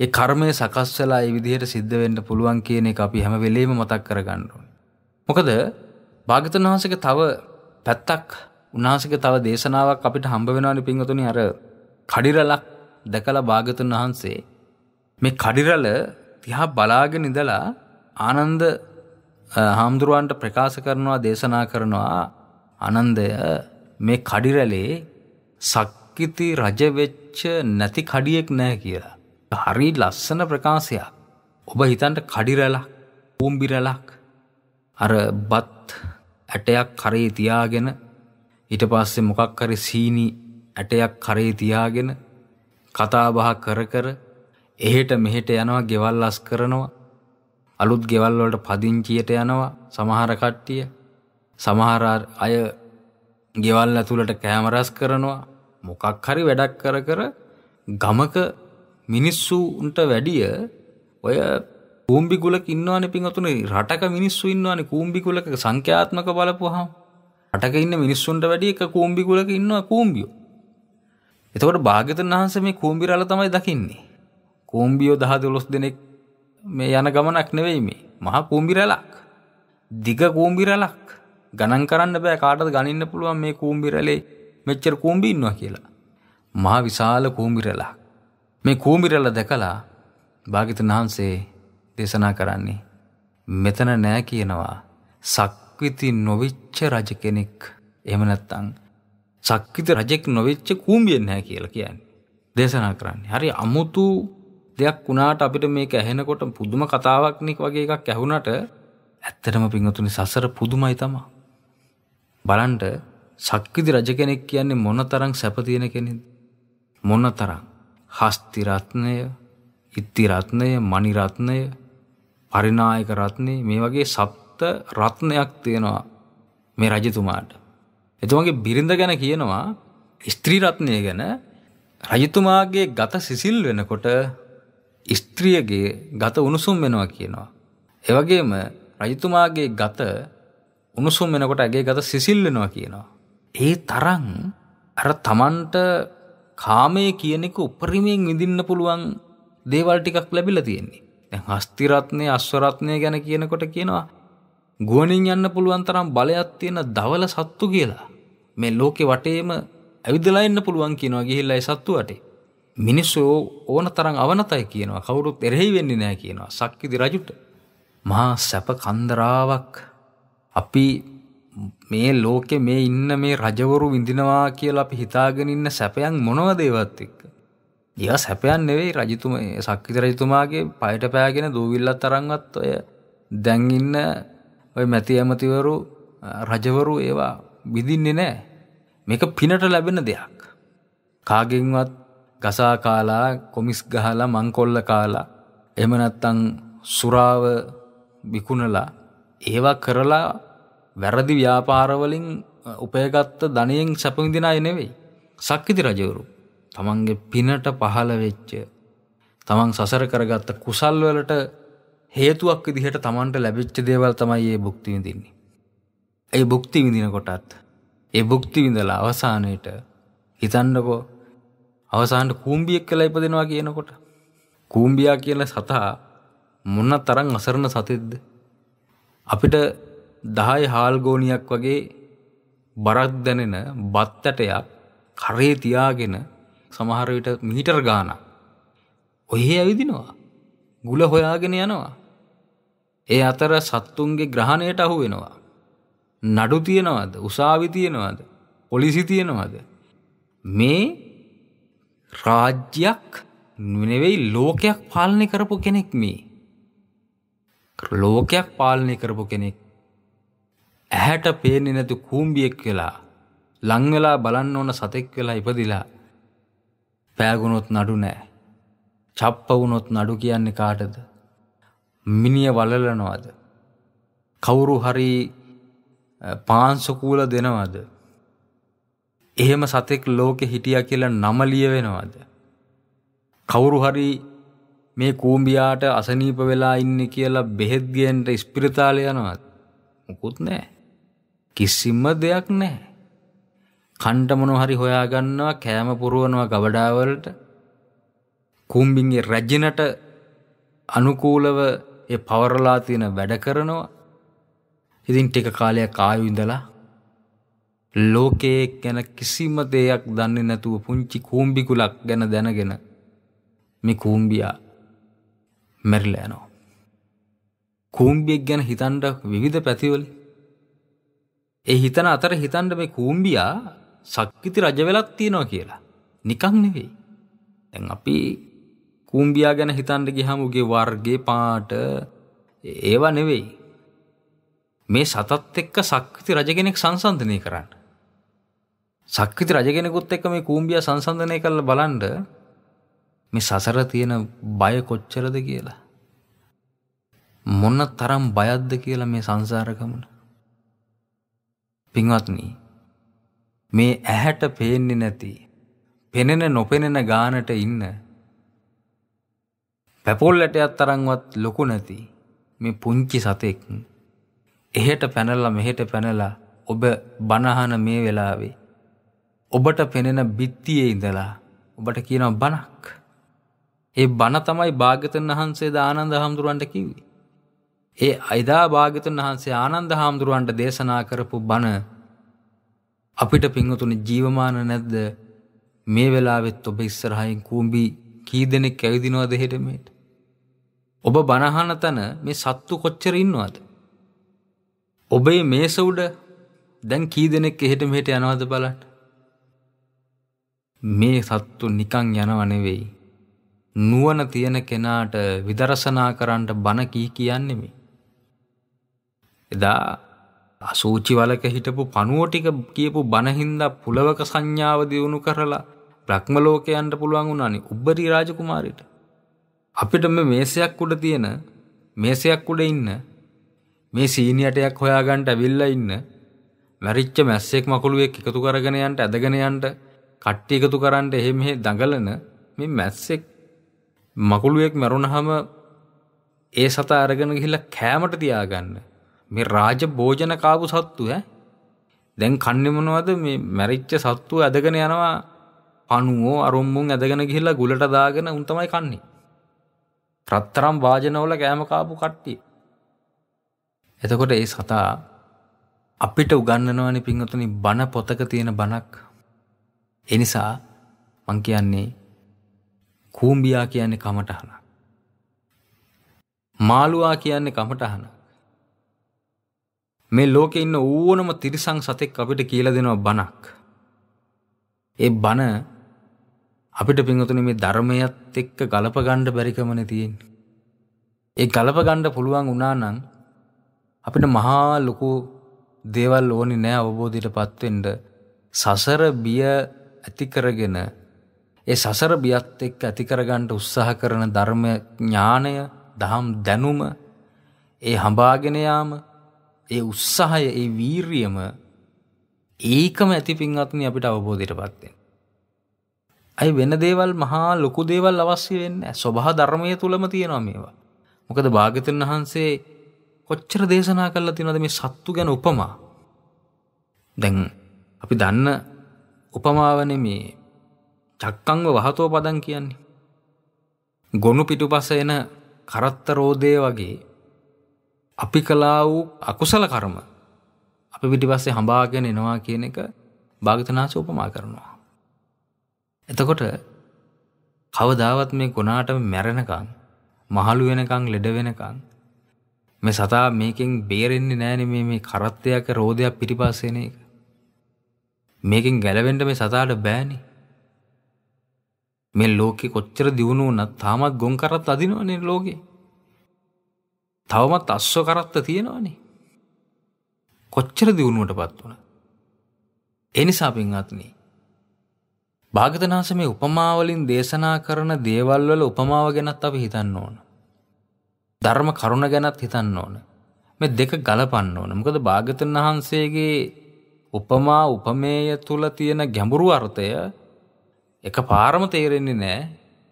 ඒ කර්මය සකස් වෙලා ඒ විදිහට සිද්ධ වෙන්න පුළුවන් කියන එක අපි හැම වෙලේම මතක් කරගන්න ඕනේ. මොකද භාගතුන් වහන්සේගේ තව පැත්තක් උනාසික තව දේශනාවක් අපිට හම්බ වෙනවානි පින්වතුනි අර කඩිරලක් දැකලා භාගතුන් වහන්සේ මේ කඩිරල තිහා බලාගෙන ඉඳලා ආනන්ද හාමුදුරුවන්ට ප්‍රකාශ කරනවා දේශනා කරනවා ආනන්දය මේ කඩිරලේ සක්කිති රජ වෙච්ච නැති කඩියෙක් නැහැ කියලා. හරි ලස්සන ප්‍රකාශයක්. ඔබ හිතන්න කඩිරලක්, ඌම්බිරලක් අර බත් ඇටයක් කරේ තියාගෙන ඊට පස්සේ මොකක් හරි සීනි ඇටයක් කරේ තියාගෙන කතා බහ කර කර එහෙට මෙහෙට යනවා ගෙවල් අස් කරනවා අලුත් ගෙවල් වලට පදිංචියට යනවා සමහර කට්ටිය සමහර අය ගෙවල් ඇතුළට කැමරස් කරනවා මොකක් හරි වැඩක් කර කර ගමක මිනිස්සුන්ට වැඩිය ඔය කූම්බි ගුලක ඉන්නවානේ පින්වතුනි රටක මිනිස්සු ඉන්නවානේ කූම්බි ගුලක සංඛ්‍යාත්මක බලපුවහම රටක ඉන්න මිනිස්සුන්ට වැඩිය එක කූම්බි ගුලක ඉන්නවා කූම්බියෝ එතකොට භාග්‍යතුන් වහන්සේ මේ කූම්බි රළ තමයි දකින්නේ කූම්බියෝ 10 12 දෙනෙක් මේ යන ගමනක් නෙවෙයි මේ මහා කූම්බි රැලක් දිග කූම්බි රැලක් ගණන් කරන්න බෑ කාටද ගණින්න පුළුවන් මේ කූම්බි රැලේ මෙච්චර කූම්බි ඉන්නවා කියලා මහා විශාල කූම්බි රැලක් මේ කූම්බි රැල දැකලා භාග්‍යතුන් වහන්සේ දේශනා කරන්නේ. මෙතන නෑ කියනවා. සක්විති නොවිච්ච රජ කෙනෙක් එහෙම නැත්තම් සක්විත රජෙක් නොවෙච්ච කූඹියෙන් නැහැ කියලා කියන්නේ. දේශනා කරන්නේ. හරි අමුතු දෙයක් වුණාට අපිට මේක ඇහෙනකොට පුදුම කතාවක්නික වගේ එකක් ඇහුණට ඇත්තටම පින්වතුනි සසර පුදුමයි තමයි. බලන්න සක්විති රජ කෙනෙක් කියන්නේ මොනතරම් සැප තියෙන කෙනෙක්ද? මොනතරම් හස්ති රත්නය, ඉත්ති රත්නය, මණි රත්නය, පරිනායක රත්නේ මේ වගේ සප්ත රත්නයක් තියෙනවා මේ රජතුමාට. එතුමගේ බිරිඳ ගැන කියනවා ස්ත්‍රී රත්නය ගැන රජතුමාගේ ගත සිසිල් වෙනකොට ස්ත්‍රියගේ ගත උණුසුම් වෙනවා කියනවා. එවගේම රජතුමාගේ ගත උණුසුම් වෙනකොට ඇගේ ගත සිසිල් වෙනවා කියනවා. ඒ තරම් අර තමන්ට කාමය කියන එක උපරිමයෙන් විඳින්න පුළුවන් දේවල් ටිකක් ලැබිලා තියෙන්නේ. දැන් හස්තිරත්නය අශ්වරත්නය ගැන කියනකොට කියනවා ගුවනින් යන්න පුළුවන් තරම් බලයක් තියෙන දවල සත්තු කියලා මේ ලෝකෙ වටේම ඇවිදලා එන්න පුළුවන් කියනවා ගිහිල්ලා ඒ සත්තු වටේ මිනිස්සු ඕන තරම් අවනතයි කියනවා කවුරුත් එරෙහි වෙන්නේ නැහැ කියනවා සක්විති රජුට මහා සැප කන්දරාවක් අපි මේ ලෝකෙ මේ ඉන්න මේ රජවරු විඳිනවා කියලා අපි හිතාගෙන ඉන්න සැපයන් මොනවද ඒවත් එක්ක ඒව සැපයන් නෙවෙයි රජතුම සක්කිත රජතුමාගේ පයට පෑගෙන දූවිල්ලත් තරන්වත් ඔය දැන්ඉන්න ඔය මැති ඇමතිවරු රජවරු ඒවා බිඳින්නේ නෑ මේක පිනට ලැබෙන දෙයක් කාගෙන්වත් ගසා කාලා කොමිස් ගහලා මංකොල්ල කාලා එම නැත්තං සුරාව විකුණලා ඒවා කරලා වැරදි ව්‍යාපාරවලින් උපයගත්ත ධනයෙන් සැපවිදිනාය නෙවෙයි සක්කිති රජවරු තමන්ගේ පිනට පහළ වෙච්ච තමන් සසර කරගත්ත කුසල් වලට හේතුවක් විදිහට තමන්ට ලැබිච්ච දේවල් තමයි ඒ භුක්ති විඳින්නේ. ඒ භුක්ති විඳින කොටත් ඒ භුක්ති විඳලා අවසානයේට හිතන්නකෝ අවසානට කූඹියෙක් කියලා ඉපදෙනවා කියනකොට කූඹියා කියලා සතා මොන තරම් අසරණ සතෙක්ද අපිට 10 හාල් ගෝණියක් වගේ බරක් දැනෙන බත්තටයක් කරේ තියාගෙන සමහරවිට මීටර් ගාන ඔහේ ඇවිදිනවා ගුල හොයාගෙන යනවා ඒ අතර සත්තුන්ගේ ග්‍රහණයට අහු වෙනවා නඩු තියෙනවද උසාවි තියෙනවද පොලිසි තියෙනවද මේ රාජ්‍යයක් නෙවෙයි ලෝකයක් පාලනය කරපු කෙනෙක් මේ ලෝකයක් පාලනය කරපු කෙනෙක් ඇහැට පේන්නේ නැති කූම්බියෙක් වෙලා ලංවෙලා බලන්න ඕන සතෙක් වෙලා ඉපදිලා පෑගුණොත් නඩු නෑ. චප්ප වුණොත් නඩු කියන්නේ කාටද? මිනිය වලලනවද? කවුරු හරි පාංශකූල දෙනවද? එහෙම සතෙක් ලෝකෙ හිටියා කියලා නම ලියවෙනවද? කවුරු හරි මේ කූඹියාට අසනීප වෙලා ඉන්නේ කියලා බෙහෙත් ගේන්න ස්පිරිතාලේ යනවත් මොකුත් නැහැ. කිසිම දෙයක් නැහැ. කණ්ඩ මොනවා හරි හොයාගන්නවා කෑම පුරවනවා ගවඩාවලට කුම්බින්ගේ රැජිනට අනුකූලව ඒ පවරලා තියෙන වැඩ කරනවා ඉතින් ටික කාලයක් ආයු ඉඳලා ලෝකයේ ගැන කිසිම දෙයක් දන්නේ නැතුව පුංචි කූඹිකුලක් ගැන දැනගෙන මේ කූඹියා මැරිලා යනවා කූඹියෙක් ගැන හිතන්න විවිධ පැතිවලින් ඒ හිතන අතර හිතන්න මේ කූඹියා සක්විති රජ වෙලක් තියෙනවා කියලා. නිකං නෙවෙයි. දැන් අපි කූම්බියා ගැන හිතන්න ගියහම උගේ වර්ගේ පාට ඒවා නෙවෙයි. මේ සතත් එක්ක සක්විති රජ කෙනෙක් සංසන්දනය කරන්න. සක්විති රජ කෙනෙකුත් එක්ක මේ කූම්බියා සංසන්දනය කරලා බලන්න මේ සසර තියෙන බය කොච්චරද කියලා. මොන්න තරම් බයද්ද කියලා මේ සංසාර ගමන. පින්වත්නි මේ ඇහැට පේන්නේ නැති පෙනෙන නොපෙනෙන ගානට ඉන්න පැපොල් ඇටයක් තරම්වත් ලොකු නැති මේ පුංචි සතෙක් එහෙට පැනලා මෙහෙට පැනලා ඔබ බනහන මේ වෙලාවේ ඔබට පෙනෙන බිත්තියේ ඉඳලා ඔබට කියනවා බණක් ඒ බණ තමයි භාග්‍යතුන් වහන්සේ ද ආනන්ද හාමුදුරුවන්ට කිව්වේ ඒ අයිදා භාග්‍යතුන් වහන්සේ ආනන්ද හාමුදුරුවන්ට දේශනා කරපු බණ අපිට පිංහතුන ජීවමාන නැද්ද මේ වෙලාවෙත් ඔබ ඉස්සරහයින් කූම්බි කී දෙනෙක් ඇවිදිනවා දෙහෙටමට. ඔබ බණහන තැන මේ සත්තු කොච්චර ඉන්නවාද. ඔබේ මේසවුඩ දැන් කී දෙනෙක් එහෙට මෙහෙට යනවාද බලට. මේ සත්තු නිකං යනවනෙවෙයි. නුවන තියෙන කෙනාට විදරසනා කරන්නට බණ කී කියන්නෙමි. එදා අසූචි වලක හිටපු පණුව ටික කියපු බනහින්දා පුලවක සංඥාව දියුණු කරලා බ්‍රහ්ම ලෝකයන්ට පුළුවන් වුණානේ උබ්බරි රාජකුමාරිට. අපිට මේ මේසයක් උඩ තියෙන මේසයක් උඩ ඉන්න මේ සීනියටයක් හොයාගන්න ඇවිල්ලා ඉන්න මැරිච්ච මැස්සෙක් මකුළුවෙක් එකතු කරගෙන යන්න ඇදගෙන යන්න කට්ටි එකතු කරන්න එහෙ මෙහෙ දඟලන මේ මැස්සෙක් මකුළුවෙක් මැරුණාම ඒ සතා අරගෙන ගිහිල්ලා කෑමට තියාගන්න මේ රාජ භෝජන කාපු සත්තු ඈ. දැන් කන්නේ මොනවද මේ මැරිච්ච සත්තු ඇදගෙන යනවා පණුවෝ අරුම්මුන් ඇදගෙන ගිහිල්ලා ගුලට දාගෙන උන් තමයි කන්නේ. රත්තරම් වාජනවල කෑම කාපු කට්ටිය. එතකොට ඒ සතා අපිට උගන්වනවනේ පින්වතුනි බණ පොතක තියෙන බණක්. ඒ නිසා මං කියන්නේ කූඹියා කියන්නේ කමටහනක්. මාළුවා කියන්නේ කමටහනක්. මේ ලෝකේ ඉන්න ඕනම තිරිසන් සතෙක් අපිට කියලා දෙනවා බණක්. ඒ බණ අපිට පින්වතුනි මේ ධර්මයත් එක්ක ගලප ගන්න බැරිකමනේ තියෙන්නේ. ඒ ගලප ගන්න පුළුවන් වුණා නම් අපිට මහා ලොකු දේවල් ඕනි නෑ අවබෝධයටපත් වෙන්න. සසර බිය ඇති කරගෙන ඒ සසර බියත් එක්ක ඇති කරගන්න උත්සාහ කරන ධර්ම ඥාණය, දහම් දැනුම, ඒ හඹාගෙන යාම ඒ උත්සාහය ඒ වීරියම ඒකම ඇති පින්වත්නි අපිට අවබෝධයට පත්වෙන. අයි වෙන දේවල් මහා ලොකු දේවල් අවශ්‍ය වෙන්න ස්වභා ධර්මය තුළම තියෙනවා මේවා. මොකද භාගතන් වහන්සේ කොච්චර දේශනා කරලා තියෙනවද මේ සත්තු ගැන උපමා. දැන් අපි දන්න උපමාවන මේ චක්කංව වහතෝ පදන් කියන්නේ. ගොනු පිටුපස එන කරත්තරෝදය වගේ අපි කලා වූ අකුසල කර්ම අපි පිටිපස්සේ හඹාගෙන එනවා කියන එක භාගතනාච උපමා කරනවා. එතකොට කවදාවත් මේ ගුණාටම මැරෙනකං මහලු වෙනකං ලෙඩ වෙනකං මේ සතා මේකෙන් බේරෙන්නේ නෑනේ මේ මේ කරත්තයක රෝදයක් පිටිපස්සේන එක. මේකෙන් ගැලවෙන්න මේ සතාට බෑනේ. මේ ලෝකේ කොච්චර දියුණු වුණත් තාමත් ගොන් කරත් අදිනවනේ ලෝකේ. තවමත් අස්ව කරත්ත තියෙනවනේ. කොච්චර දියුණුවටපත් වුණා. ඒ නිසා පින්වත්නි භාගතන් වහන්සේ මේ උපමා වලින් දේශනා කරන දේවල් වල උපමාව ගැනත් අපි හිතන්න ඕන. ධර්ම කරුණ ගැනත් හිතන්න ඕන. මේ දෙක ගලපන්න ඕන. මොකද භාගතන් වහන්සේගේ උපමා උපමේය තුල තියෙන ගැඹුරු අර්ථය එකපාරම තේරෙන්නේ නැහැ.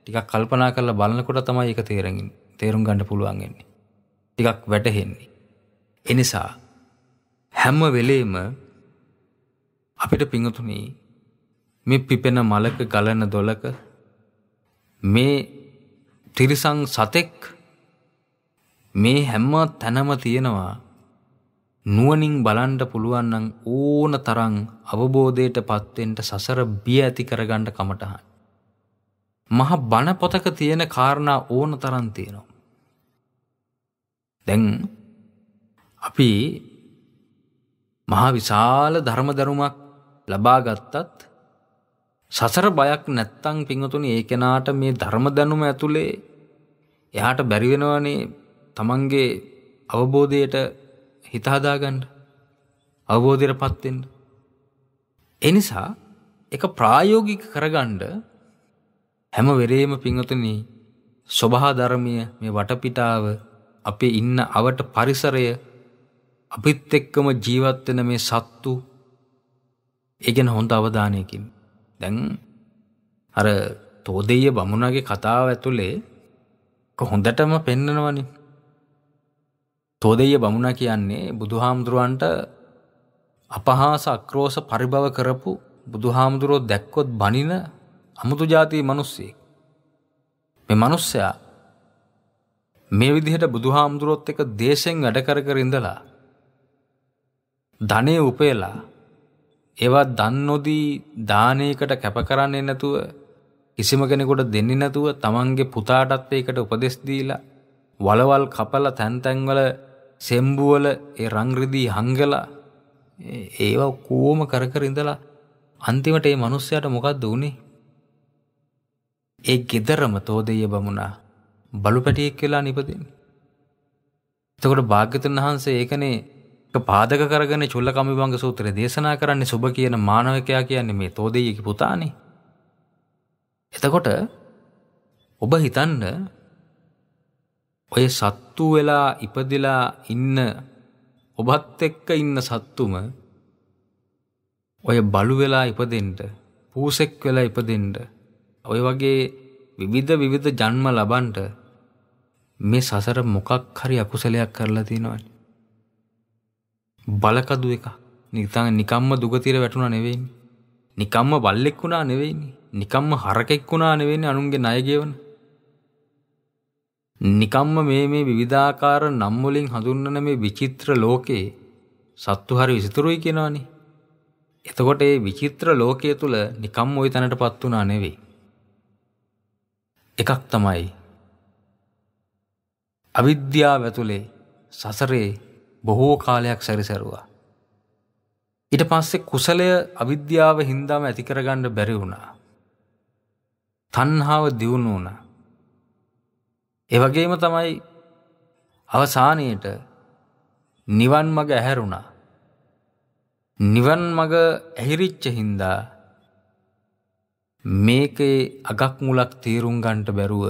ටිකක් කල්පනා කරලා බලනකොට තමයි ඒක තේරෙන්නේ. තේරුම් ගන්න පුළුවන් වෙන්නේ. ටිකක් වැටහෙන්නේ. එනිසා හැම වෙලේම අපිට පිඟතුනි මේ පිපෙන මලක ගලන දොලක මේ තිරිසං සතෙක් මේ හැම තැනම තියෙනවා නුවනින් බලන්ට පුළුවන්නන් ඕන තරං අවබෝධයට පත්වෙන්ට සසර බිය ඇති කරගණ්ඩ කමටහන්. මහ බණ පොතක තියෙන කාරණා ඕන තරන් තියෙනවා. දැන් අපි මහා විශාල ධර්මදරුමක් ලබා ගත්තත් සසර බයක් නැත්තං පිංහතුනි ඒ කෙනාට මේ ධර්ම දැනුම ඇතුළේ එයාට බැරිවෙනවනේ තමන්ගේ අවබෝධයට හිතහදාගන්න අවබෝධයට පත්වෙන්න. එනිසා එක ප්‍රායෝගික කරගණ්ඩ හැම වෙරේම පිංහතුනි ස්වභහා ධර්මය මේ වටපිටාව අපේ ඉන්න අවට පරිසරය අපිත් එක්කම ජීවත් වෙන මේ සත්තු ඒ ගැන හොඳ අවධානයකින් දැන් අර තෝදෙය බමුණගේ කතාව ඇතුලේ හොඳටම පෙන්නනවනේ තෝදෙය බමුණා කියන්නේ බුදුහාමුදුරන්ට අපහාස අක්‍රෝෂ පරිභව කරපු බුදුහාමුදුරෝ දැක්කොත් බනින අමුතු જાති මිනිස්සෙක් මේ මිනිස්සයා මේ විදිහට බුදුහාමුදුරුවොත් එක දේශෙන් වැඩ කර කර ඉඳලා ධනේ උපේලා ඒවා දන් නොදී දානයකට කැප කරන්නේ නැතුව කිසිම කෙනෙකුට දෙන්නේ නැතුව තමන්ගේ පුතාටත් ඒකට උපදෙස් දීලා වලවල් කපලා තැන් තැන්වල සෙම්බුවල ඒ රං රිදී හංගලා ඒව කෝම කර කර ඉඳලා අන්තිමට මේ මිනිස්සයාට මොකද්ද වුනේ ඒ gederama තෝදෙය බමුණා බලු පැටියෙක් වෙලා නිපදින්නේ. එතකොට භාග්‍යතුන් වහන්සේ ඒකනේ පාදක කරගෙන චුල්ලකමිභංග සූත්‍රය දේශනා කරන්නේ සුබ කියන මානවකයා කියන්නේ මේ තෝදෙයියගේ පුතානේ. එතකොට ඔබ හිතන්න ඔය සත්තු වෙලා ඉපදිලා ඉන්න ඔබත් එක්ක ඉන්න සත්තුම ඔය බලු වෙලා ඉපදෙන්න පූසෙක් වෙලා ඉපදෙන්න ඔය වගේ විවිධ විවිධ ජන්ම ලබන්ට මේ සසර මොකක් හරි අකුසලයක් කරලා තියෙනවනේ. බලකදු එක. නිකන් නිකම්ම දුගතිර වැටුණා නෙවෙයිනේ. නිකම්ම බල්ලෙක් වුණා නෙවෙයිනේ. නිකම්ම හරකෙක් වුණා නෙවෙයිනේ අනුන්ගේ ණය ගෙවන. නිකම්ම මේ මේ විවිධාකාර නම් වලින් හඳුන්වන මේ විචිත්‍ර ලෝකේ සත්තු හරි විසිතුරුයි කියනවනේ. එතකොට මේ විචිත්‍ර ලෝකයේ තුල නිකම්ම ওই තැනටපත් වුණා නෙවෙයි. එකක් තමයි අවිද්‍යාව ඇතුලේ සසරේ බොහෝ කාලයක් සැරිසරුවා. ඊට පස්සේ කුසලය අවිද්‍යාව හින්දාම ඇති කරගන්න බැරි වුණා. තණ්හාව දියුණු වුණා. ඒ වගේම තමයි අවසානයේට නිවන් මඟ ඇහැරුණා. නිවන් මඟ ඇහිරිච්ච හින්දා මේකේ අගක් මුලක් තීරුම් ගන්නට බැරුව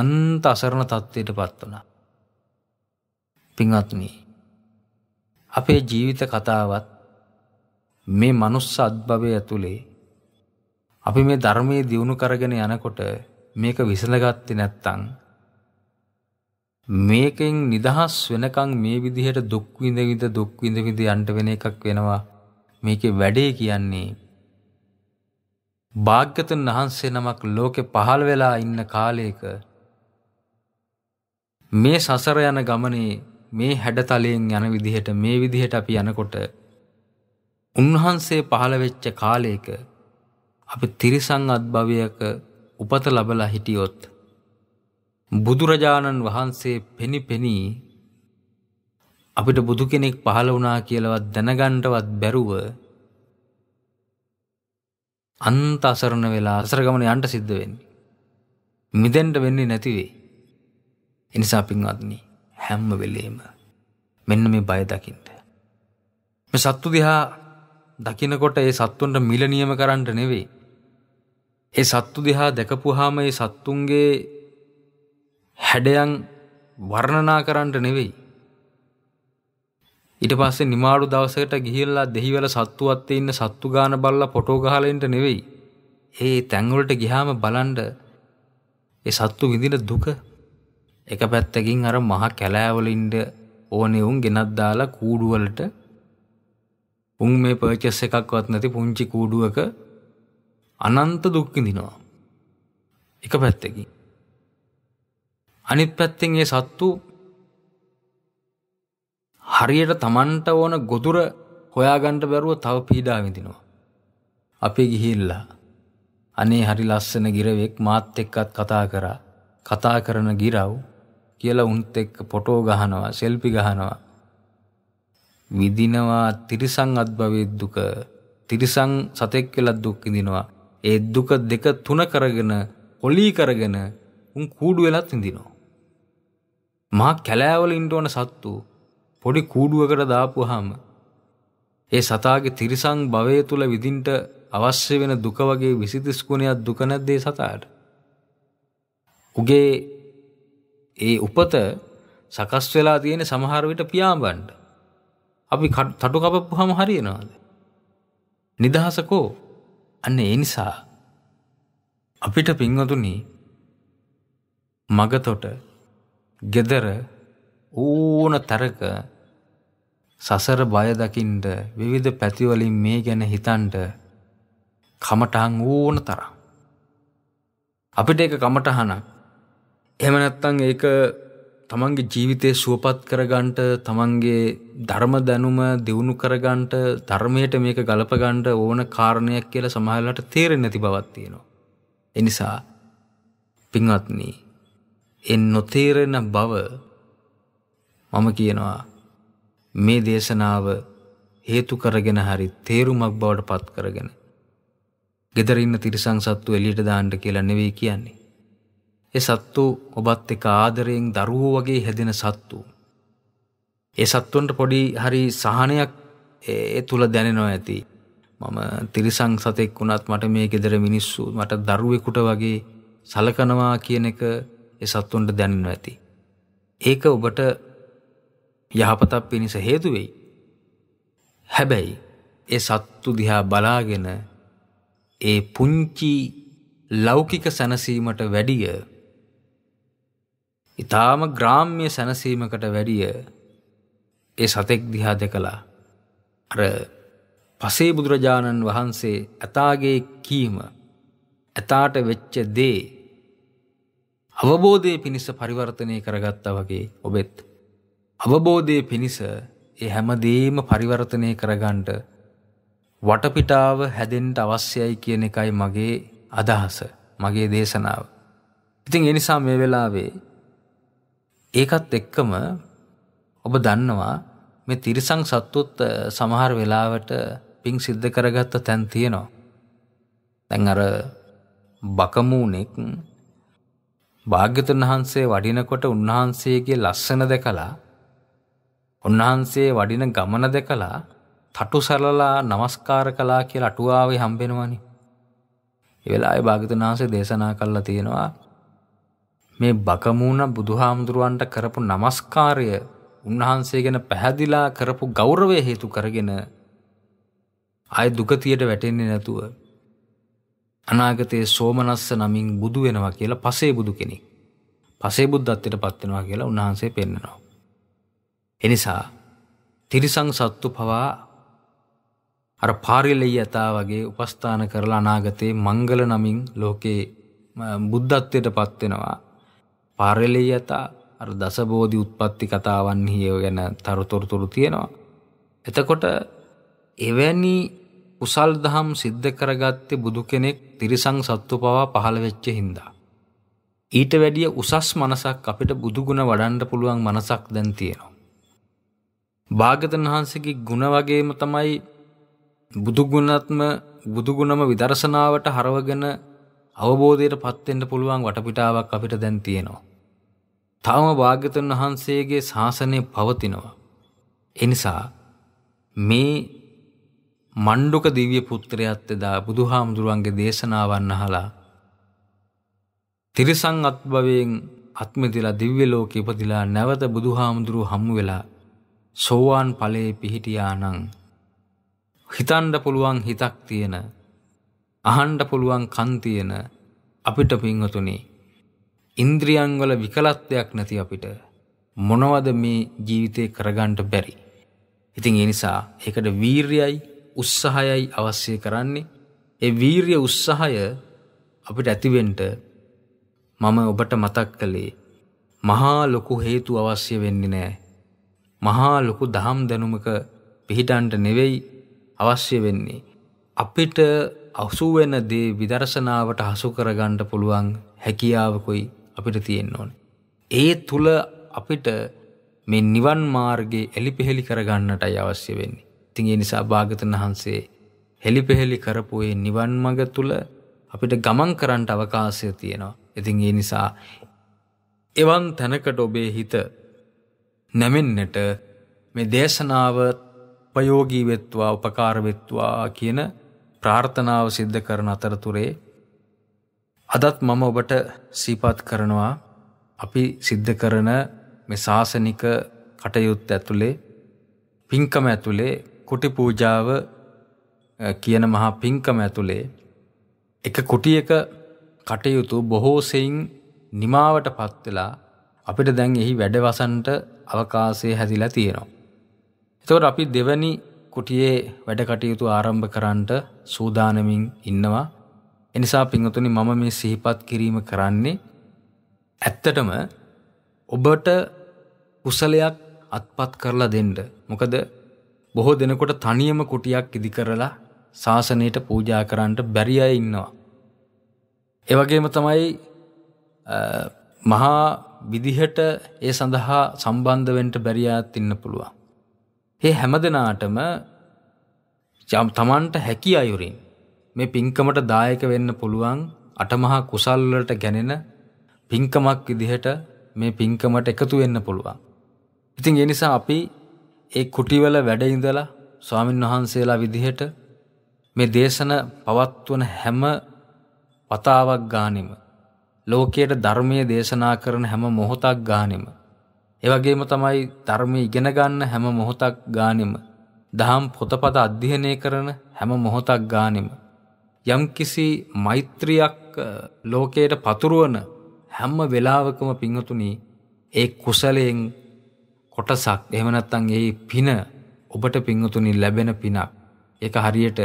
අන්ත අසරණ තත්ත්වයට පත් වුණා. පින්වත්නි අපේ ජීවිත කතාවත් මේ මනුස්ස අත්භවය ඇතුලේ අපි මේ ධර්මයේ දියුණු කරගෙන යනකොට මේක විසඳගත්තේ නැත්නම් මේකෙන් නිදහස් වෙනකන් මේ විදිහට දුක් විඳ විඳ දුක් විඳ විඳ යන්න වෙන එකක් වෙනවා මේකේ වැඩේ කියන්නේ භාග්‍යතුන් වහන්සේ නමක් ලෝකේ පහළ වෙලා ඉන්න කාලයක මේ සසර යන ගමනේ මේ හැඩතලයෙන් යන විදිහට මේ විදිහට අපි යනකොට උන්වහන්සේ පහළ වෙච්ච කාලයක අපි තිරිසන් අත්භවයක උපත ලබලා හිටියොත් බුදුරජාණන් වහන්සේ පෙනිපෙනී අපිට බුදු කෙනෙක් පහළ වුණා කියලවත් දැනගන්නවත් බැරුව අන්ත අසරණ වෙලා අසරගමන යන්න සිද්ධ වෙන්නේ. මිදෙන්න වෙන්නේ නැති වෙයි. එනිසා පින්වත්නි හැම්ම වෙලේම මෙන්න මේ බය දකින්න. මේ සත්තු දිහා දකිනකොට ඒ සත්තුන්ට මිල නියම කරන්න නෙවෙයි. ඒ සත්තු දිහා දැකපුවාම ඒ සත්තුන්ගේ හැඩයන් වර්ණනා කරන්න නෙවෙයි. ඊට පස්සේ නිමාඩු දවසකට ගිහිල්ලා දෙහිවල සත්තුවත් ඉන්න සත්තු ගාන බල්ලා ෆොටෝ ගහලා ඉන්න නෙවෙයි. ඒ තැන් වලට ගියාම බලන්න ඒ සත්තු විඳින දුක එක පැත්තකින් අර මහ කැලෑවල ඉන්න ඕනේ උන් ගෙනත් දාලා කූඩුවලට උන් මේ පර්චස් එකක්වත් නැති පුංචි කූඩුවක අනන්ත දුක් විඳිනවා. එක පැත්තකින්. අනිත් පැත්තෙන් ඒ සත්තු හරියට Tamanට ඕන ගොදුර හොයාගන්න බැරුව තව පීඩා විඳිනවා. අපි ගිහිල්ලා අනේ හරි ලස්සන ගිරවෙක් මාත් එක්කත් කතා කරා. කතා කරන ගිරව් කියලා උන්ත් එක්ක ෆොටෝ ගහනවා සෙල්ෆි ගහනවා විඳිනවා තිරිසන් අත්භවයේ දුක තිරිසන් සතෙක් කියලා දුක් විඳිනවා ඒ දුක දෙක තුන කරගෙන ඔලී කරගෙන උන් කූඩු වෙලත් විඳිනවා මහා කැලෑවල ඉන්න ඕන සත්තු පොඩි කූඩුවකට දාපුවාම ඒ සතාගේ තිරිසන් භවය තුල විඳින්න අවශ්‍ය වෙන දුක වගේ 23 ගුණයක් දුක නැද්ද ඒ සතාට උගේ ඒ උපත සකස් වෙලා තියෙන සමහර විට පියාඹන්න. අපි තටු කපපුවාම හරියනවාද? නිදහසකෝ. අන්න ඒ නිසා අපිට පින්වතුනි මගතොට gedara ඕන තරක සසර බය දකින්න විවිධ පැති වලින් මේ ගැන හිතන්න කමටහන් ඕන තරම් අපිට ඒක කමටහනක් එහෙම නැත්තං ඒක තමන්ගේ ජීවිතය සුවපත් කරගන්ට තමන්ගේ ධර්ම දැනුම දියුණු කරගන්ට ධර්මයට මේක ගලපගන්ට ඕන කාරණයක් කියල සමහල්ලට තේරෙන් නැති බවත්තියෙනවා. එනිසා පිංවත්නී එන් නොතේරෙන බව මම කියනවා මේ දේශනාව හේතු කරගෙන හරි තේරුමක් බවට පත් කරගෙන. ගෙදරන්න තිරිසං සත්තු එලියට දාන්ට කියලා නෙවෙයි කියන්නේ. ඒ සත්තු ඔබත් එක ආදරයෙන් දරුවෝ වගේ හැදෙන සත්තු. ඒ සත්තුන්ට පොඩි හරි සහනයක් ඒ තුළ දැනෙනවා ඇති. මම තිරිසං සතෙක් වුණත් මට මේ ගෙදර මිනිස්සු මට දරුවෙකුට වගේ සලකනවා කියන එක ඒ සත්තුන්ට දැනෙනවා ඇති. ඒක ඔබට යහපතක් පිණිස හේතු වෙයි. හැබැයි ඒ සත්තු දිහා බලාගෙන ඒ පුංචි ලෞකික සැනසීමට වැඩිය ඊටාම ග්‍රාම්‍ය සැනසීමකට වැඩිය ඒ සතෙක් දිහා දෙකලා අර පසේ බුදුරජාණන් වහන්සේ ඇතාගේ කීම ඇතාට වෙච්ච දේ අවබෝධය පිණිස පරිවර්තනය කරගත්තා වගේ ඔබෙත් අවබෝධය පිණිස ඒ හැමදේම පරිවර්තනය කරගන්ට වටපිටාව හැදෙන්ට අවශ්‍යයි කියන එකයි මගේ අදහස මගේ දේශනාව. ඉතින් එනිසා මේ වෙලාවේ ඒකත් එක්කම ඔබ දන්නවා මේ තිරිසං සත්තුත් සමහර වෙලාවට පිං සිද්ධ කරගත්ත තැන් තියෙනවා. දැන් අර බකමූනෙක් භාග්‍යතුන් වහන්සේ වඩිනකොට උන්වහන්සේගේ ලස්සන දැකලා උන්වහන්සේ වඩින ගමන දැකලා තටු සරලා නමස්කාර කලා කියලා අටුවාවේ හම්බෙනවනි. ඒ වෙලාවේ භාග්‍යතුන් වහන්සේ දේශනා කළා තියෙනවා මේ බකමූණ බුදුහාමුදුරුවන්ට කරපු নমස්කාරය උන්වහන්සේ ගැන පැහැදිලා කරපු ගෞරවය හේතු කරගෙන ආය දුගතියට වැටෙන්නේ නැතුව අනාගතයේ සෝමනස්ස නමින් බුදු වෙනවා කියලා පසේ බුදු කෙනෙක් පසේ බුද්ධත්වයට පත් වෙනවා කියලා උන්වහන්සේ පෙන්නනවා. එනිසා තිරිසං සත්තු පවා අර පාරිලෙය යතා වගේ උපස්ථාන කරලා අනාගතයේ මංගල නමින් ලෝකේ බුද්ධත්වයට පත් වෙනවා පාරලීයත අර දසබෝධි උත්පත්ති කතාවන්හි ඒ ගැන තොරතුරතුරු තියෙනවා. එතකොට එවැනි උසල් දහම් සිද්ධ කරගත්තේ බුදු කෙනෙක් තිරිසං සත්තු පවා පහළ වෙච්ච හින්දා. ඊට වැඩිය උසස් මනසක් අපිට බුදුගුණ වඩන්න පුළුවන් මනසක් දැන් තියෙනවා. භාගතන් වහන්සේගේ ගුණ වගේම තමයි බුදුගුණත්ම බුදුගුණම විදර්ශනාවට හරවගෙන අවබෝධයට පත්වෙන්න පුළුවන් වටපිටාවක් අපිට දැන් තියෙනවා. තවම භාග්‍යතුන් වහන්සේගේ ශාසනය පවතිනවා. එනිසා මේ මණ්ඩුක දිව්‍ය පුත්‍රයාත් එදා බුදුහාමුදුරුවන්ගේ දේශනාවන් අහලා තිරිසං අත්භවයෙන් අත්මිදිලා දිව්‍ය ලෝකෙ ඉපදිලා නැවත බුදුහාමුදුරුව හමු වෙලා සෝවාන් ඵලයේ පිහිටියා නම් හිතන්න පුළුවන් හිතක් තියෙන අහන්න පුළුවන් කන් තියෙන අපිට පින්වතුනි ඉන්ද්‍රියන්වල විකලත්වයක් නැති අපිට මොනවද මේ ජීවිතය කරගන්නට බැරි. ඉතින් ඒ නිසා ඒකට වීර්යයි උත්සාහයයි අවශ්‍ය කරන්නේ ඒ වීර්ය උත්සාහය අපිට ඇතිවෙන්න මම ඔබට මතක් කළේ මහා ලොකු හේතු අවශ්‍ය වෙන්නේ නැහැ. මහා ලොකු දහම් දැනුමක පිහිටන්ට නෙවෙයි අවශ්‍ය වෙන්නේ. අපිට අසු වෙන දේ විදර්ශනාවට හසු කරගන්න පුළුවන් හැකියාවකුයි අපිට තියෙන්න ඕන. ඒ තුළ අපිට මේ නිවන් මාර්ගේ එලිපෙහෙලි කරගන්නටයි අවශ්‍ය වෙන්නේ. ඉතින් ඒ නිසා භාගතුන් වහන්සේ හෙලිපෙහෙලි කරපු ඒ නිවන් මඟ තුළ අපිට ගමන් කරන්නට අවකාශය තියෙනවා. ඉතින් ඒ නිසා එවන් තැනකට ඔබේ හිත නැමෙන්නට මේ දේශනාව ප්‍රයෝගී වෙත්වා උපකාර වෙත්වා කියන ප්‍රාර්ථනාව සිද්ධ කරන අතරතුරේ අදත් මම ඔබට සීපත් කරනවා අපි සිද්ධ කරන මේ ශාසනික කටයුත්ත ඇතුළේ පින්කම ඇතුළේ කුටි පූජාව කියන මහා පින්කම ඇතුළේ එක කුටියක කටයුතු බොහෝසෙයින් නිමාවට පත්වෙලා අපිට දැන් එහි වැඩවසන්ට අවකාශය හැදිලා තියෙනවා. එතකොට අපි දෙවැනි කුටියේ වැඩ කටයුතු ආරම්භ කරන්නට සූදානමින් ඉන්නවා. එනිසා පිංහතුනි මම මේ සිහිපත් කිරීම කරන්නේ ඇත්තටම ඔබට කුසලයක් අත්පත් කරලා දෙන්න. මොකද බොහෝ දෙනකොට තනියම කුටියක් ඉදි කරලා ශාසනයට පූජා කරන්නට බැරි අය ඉන්නවා. ඒ වගේම තමයි මහා විදිහට ඒ සඳහා සම්බන්ධ වෙන්න බැරි අයත් ඉන්න පුළුවන්. මේ හැමදෙනාටම තමන්ට හැකි අයුරින් මේ පින්කමට දායක වෙන්න පුළුවන් අටමහා කුසල් වලට ගැනෙන පින්කමක් විදිහට මේ පින්කමට එකතු වෙන්න පුළුවන්. ඉතින් ඒ නිසා අපි ඒ කුටිවල වැඩ ඉඳලා ස්වාමින් වහන්සේලා විදිහට මේ දේශන පවත්වන හැම වතාවක් ගානෙම ලෝකයට ධර්මයේ දේශනා කරන හැම මොහොතක් ගානෙම ඒ වගේම තමයි ධර්මයේ ඉගෙන ගන්න හැම මොහොතක් ගානෙම දහම් පොතපත අධ්‍යයනය කරන හැම මොහොතක් ගානෙම යම්කිසි මෛත්‍රියක් ලෝකයට පතුරුවන හැම්ම වෙලාවකම පිංහතුනි ඒ කුසලයෙන් කොටසක් එහෙම නැත්නම් ඒ පින ඔබට පිංහතුනි ලැබෙන පිනක්. ඒක හරියට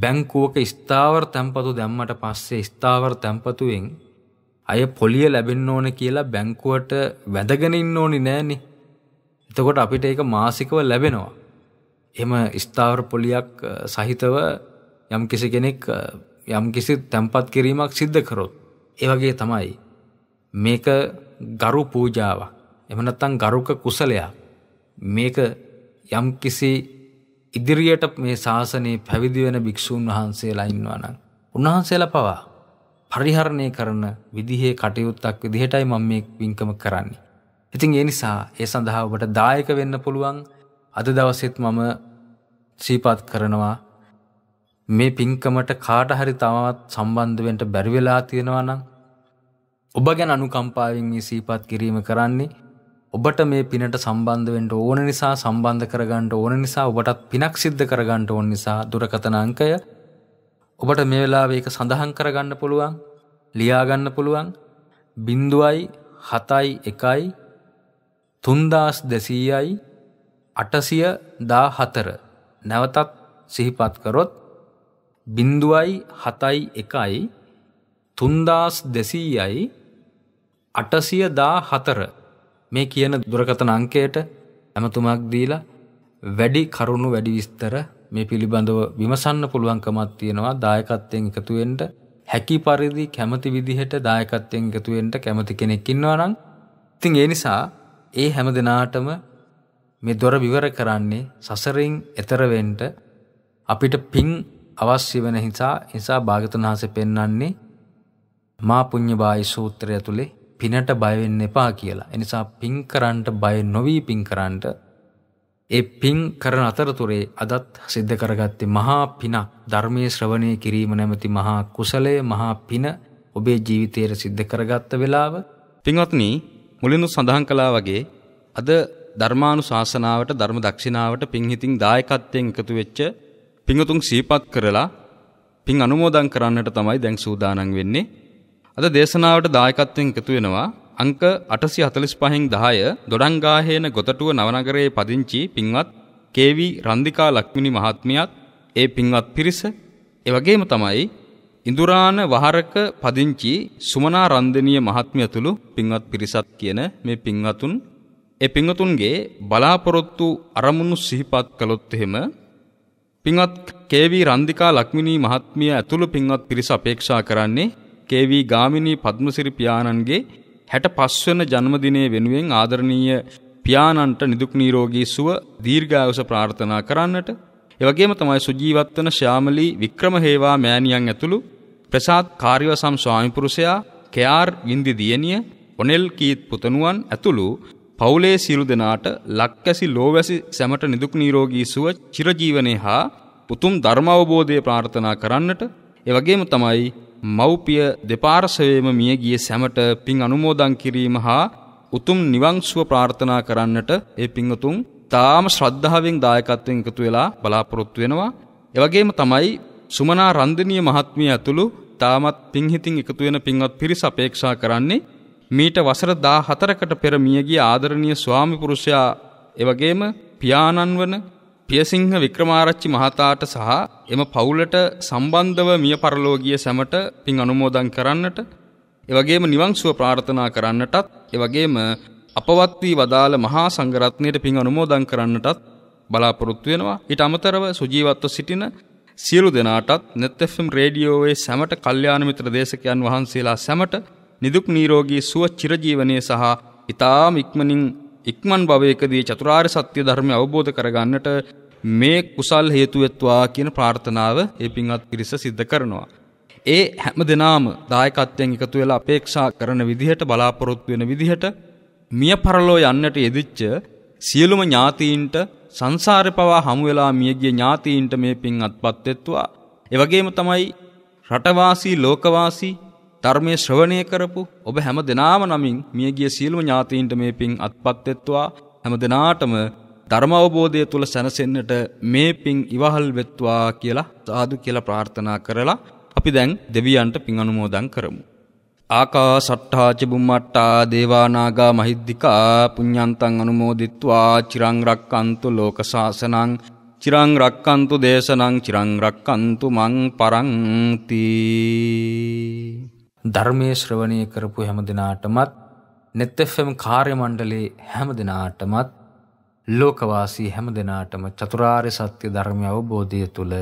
බැංකුවක ස්ථාවර තැන්පතු දැම්මට පස්සේ ස්ථාවර තැන්පතුවෙන් අය පොලිය ලැබෙන්න ඕන කියලා බැංකුවට වැදගෙන ඉන්න ඕනි නෑනේ. එතකොට අපිට ඒක මාසිකව ලැබෙනවා. එම ස්ථාවර පොලියක් සහිතව යම් කිසි කෙනෙක් යම් කිසි තැම්පත් කිරීමක් සිද්ධ කරොත් ඒ වගේ තමයි මේක ගරු පූජාවක් එහෙම නැත්නම් ගරුක කුසලයක් මේක යම් කිසි ඉදිරියට මේ ශාසනයේ පැවිදි වෙන භික්ෂූන් වහන්සේලා ඉන්නවා නම් උන්වහන්සේලා පවා පරිහරණය කරන විදිහේ කටයුත්තක් විදිහටයි මම මේ පින්කම කරන්නේ. ඉතින් ඒ නිසා ඒ සඳහා ඔබට දායක වෙන්න පුළුවන් අද දවසෙත් මම සීපත් කරනවා මේ පින්කමට කාට හරි තවත් සම්බන්ධ වෙන්න බැරි වෙලා තියෙනවා නම් ඔබ ගැන අනුකම්පාවෙන් මේ සීපත් කිරීම කරන්නේ ඔබට මේ පිනට සම්බන්ධ වෙන්න ඕන නිසා සම්බන්ධ කරගන්න ඕන නිසා ඔබටත් පිනක් සිද්ධ කරගන්න ඕන නිසා දුරකථන අංකය ඔබට මේ වෙලාවේ ඒක සඳහන් කරගන්න පුළුවන් ලියා ගන්න පුළුවන් 0යි 7යි 1යි 3200යි 814 නැවතත් සිහිපත් කරොත් 0 බින්දුවයි හතයි එකයි තුන්දාස් දෙසීයයි අටසිය දා හතර මේ කියන දුරකතන අංකයට ඇමතුමක් දීලා වැඩි කරුණු වැඩි විස්තර මේ පිළිබඳව විමසන්න පුළුවන්කමත් තියෙනවා දායකත්වයෙන් එකතුවෙන්ට හැකි පරිදි කැමති විදිහට දායකත්වයෙන් එකතුවෙන්ට කැමති කෙනෙක් ඉන්නවා නම් ඉතින් ඒ නිසා ඒ හැම දිනාටම මේ දොර විවර කරන්නේ සසරින් එතර වෙන්න අපිට පිං අවශ්‍ය වෙන හිසා නිසා භාගතුන් වහන්සේ පෙන්වන්නේ මා පුඤ්ඤබායි සූත්‍රය තුලේ පිනට බය වෙන්න එපා කියලා. ඒ නිසා පින් කරන්නට බය නොවි පින් කරන්නට ඒ පින් කරන අතරතුරේ අදත් සිද්ධ කරගත්තේ මහා පිනක් ධර්මයේ ශ්‍රවණය කිරීම නැමැති මහා කුසලය මහා පින ඔබේ ජීවිතයේ සිද්ධ කරගත්ත වෙලාව පින්වත්නි මුලින්ම සඳහන් කළා වගේ අද ධර්මානුශාසනාවට ධර්ම දක්ෂිනාවට පින්හිතින් දායකත්වයෙන් එකතු වෙච්ච පිංගුතුන් සීපත් කරලා පිං අනුමෝදන් කරන්නට තමයි දැන් සූදානම් වෙන්නේ. අද දේශනාවට දායකත්වයෙන් එකතු වෙනවා අංක 845න් 10 දොඩංගාහේන ගොතටුව නවනගරයේ පදිංචි පින්වත් කේවි රන්දිකා ලක්මිනි මහත්මියත් ඒ පින්වත් පිරිස ඒ වගේම තමයි ඉඳුරාන වහරක පදිංචි සුමනා රන්දනීය මහත්මියතුළු පින්වත් පිරිසත් කියන මේ පින්වතුන් ඒ පින්වතුන්ගේ බලාපොරොත්තු අරමුණු සිහිපත් කළොත් එහෙම පින්වත් කේවී රන්දිකා ලක්මිනී මහත්මිය ඇතුළු පින්වත් පිරිස අපේක්ෂා කරන්නේ කේවී ගාමිණී පද්මසිරි පියාණන්ගේ 65 වෙනි ජන්මදිනයේ වෙනුවෙන් ආදරණීය පියාණන්ට නිදුක් නිරෝගී සුව දීර්ඝායුෂ ප්‍රාර්ථනා කරන්නට එවැගේම තමයි සුජීවත් වන ශ්‍යාමලී වික්‍රමහේවා මෑණියන් ඇතුළු ප්‍රසාද් කාර්යවසම් ස්වාමිපුරුෂයා කේ.ආර්. වින්දි දියණිය ඔනෙල් කීත් පුතණුවන් ඇතුළු පවුලේ සියලු දෙනාට ලක්කැසි ලෝවැසි සැමට නිදුක් නිරෝගී සුව චිරජීවනයේ හා උතුම් ධර්ම අවබෝධය ප්‍රාර්ථනා කරන්නට එවැගේම තමයි මව්පිය දෙපාර්ශවයේම මිය ගිය සැමට පින් අනුමෝදන් කිරීම හා උතුම් නිවන් සුව ප්‍රාර්ථනා කරන්නට ඒ පින්වතුන් තාම ශ්‍රද්ධාවෙන් දායකත්වයෙන් එකතු වෙලා බලාපොරොත්තු වෙනවා. එවැගේම තමයි සුමනා රන්දනීය මහත්මිය ඇතුළු තාමත් පින්හිතින් එකතු වෙන පින්වත් පිරිස අපේක්ෂා කරන්නේ මීට වසර 14කට පෙර මියගිය ආදරණීය ස්වාමිපුරුෂයා එවැගේම පියාණන් වන පියසිංහ වික්‍රමාරච්චි මහතාට සහ එම පවුලට සම්බන්ධව මිය පරලෝ ගිය සැමට පින් අනුමෝදන් කරන්නට එවැගේම නිවන් සුව ප්‍රාර්ථනා කරන්නටත් එවැගේම අපවත් වී වදාළ මහා සංඝරත්නයට පින් අනුමෝදන් කරන්නටත් බලාපොරොත්තු වෙනවා ඊට අමතරව සුජීවත්ව සිටින සියලු දෙනාටත් net fm රේඩියෝවේ සැමට කල්යාණ මිත්‍ර දේශකයන් වහන්සේලා සැමට නිදුක් නීරෝගී සුව චිරජීවනයේ සහ ඊ타ම ඉක්මනින් ඉක්මන් භවයකදී චතුරාර්ය සත්‍ය ධර්මය අවබෝධ කරගන්නට මේ කුසල් හේතු වෙත්වා කියන ප්‍රාර්ථනාව ඒ පින්වත් පිරිස සිද්ධ කරනවා. ඒ හැම දිනාම දායකත්වයෙන් එකතු වෙලා අපේක්ෂා කරන විදිහට බලාපොරොත්තු වෙන විදිහට මිය පරලෝ යන්නට යෙදිච්ච සියලුම ඥාතීන්ට සංසාරේ පවා හමු වෙලා මියගිය ඥාතීන්ට මේ පින් අත්පත් වෙත්වා. ඒ වගේම තමයි රටවාසී ලෝකවාසී ධර්මයේ ශ්‍රවණය කරපු ඔබ හැම දෙනාම නමින් මියගිය සියලුම ඥාතීන්ට මේ පින් අත්පත් වෙත්වා හැම දෙනාටම ධර්ම අවබෝධය තුල සැනසෙන්නට මේ පින් ඉවහල් වෙත්වා කියලා සාදු කියලා ප්‍රාර්ථනා කරලා අපි දැන් දෙවියන්ට පින් අනුමෝදන් කරමු. ආකාසට්ඨා චබුම්මට්ටා දේවානාගා මහිද්దికා පුඤ්ඤන්තං අනුමෝදිත්වා චිරං රක්칸තු ලෝක සාසනං චිරං රක්칸තු දේශනං චිරං රක්칸තු මං පරන්ති ධර්මයේ ශ්‍රවණය කරපු හැම දිනාටමත් netfm කාර්ය මණ්ඩලයේ හැම දිනාටමත් ලෝකවාසී හැම දිනාටම චතුරාර්ය සත්‍ය ධර්මය අවබෝධය තුල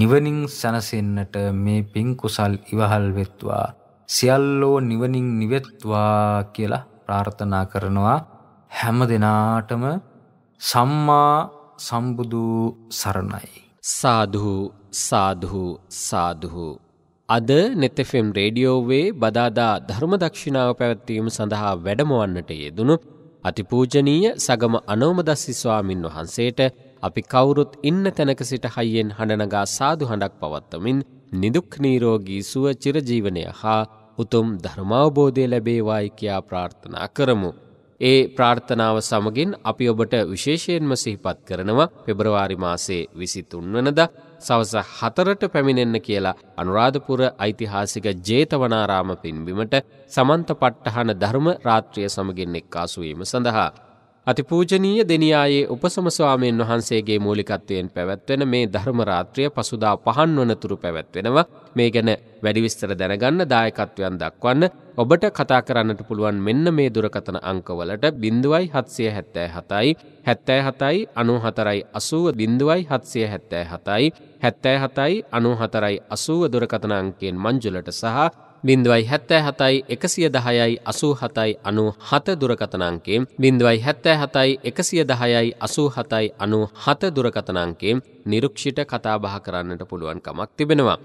නිවනින් සැනසෙන්නට මේ පින් කුසල් ඉවහල් වෙත්වා සියල්ලෝ නිවනින් නිවෙත්වා කියලා ප්‍රාර්ථනා කරනවා හැම දිනාටම සම්මා සම්බුදු සරණයි සාධු සාධු සාධු අද නෙතෙෆම් රේඩියෝවේ බදාදා ධර්ම දක්ෂිනාව පැවැත්වීම සඳහා වැඩමවන්නට යෙදුණු අතිපූජනීය සගම අනෝමදස්සි ස්වාමින් වහන්සේට අපි කවුරුත් ඉන්න තැනක සිට හයියෙන් හඬනගා සාදු හඬක් පවත්තමින් නිදුක් නීරෝගී සුව චිරජීවනය හා උතුම් ධර්මාවබෝධය ලැබේවායි කියා ප්‍රාර්ථනා කරමු. ඒ ප්‍රාර්ථනාව සමගින් අපි ඔබට විශේෂයෙන්ම සිහිපත් කරනවා පෙබරවාරි මාසේ විසිතුන් වනද සවස 4ට පැමිණෙන්න කියලා අනුරාධපුර ඓතිහාසික ජේතවනාරාම පින්බිමට සමන්ත පට්ටහන ධර්ම රාත්‍රිය සමගින් එක්කාසු වීම සඳහා අතිපූජනීය දෙනියායේ උපසම ස්වාමීන් වහන්සේගේ මූලිකත්වයෙන් පැවැත්වෙන මේ ධර්ම රාත්‍රිය පසුදා පහන් වනතුරු පැවැත්වෙනවා. මේ ගැන වැඩි විස්තර දැනගන්න දායකත්වයන් දක්වන්න ඔබට කතා කරන්නට පුළුවන් මෙන්න මේ දුරකථන අංකවලට 0777යි 77යි 94යි 80 0777යි 77යි 94යි 80 දුරකථන අංකයෙන් මංජුලට සහ බිඳුවයි හැත්තෑ හතයි එකසිය දහයයි අසූ හතයි අනු හත දුරකතනංකේ බිඳුවයි හැත්තෑ හතයි එකසිය දහයයි අසූ හතයි අනු හත දුරකතනංකේ නිරුක්ෂිට කතාබහ කරන්නට පුළුවන් කමක් තිබෙනවා.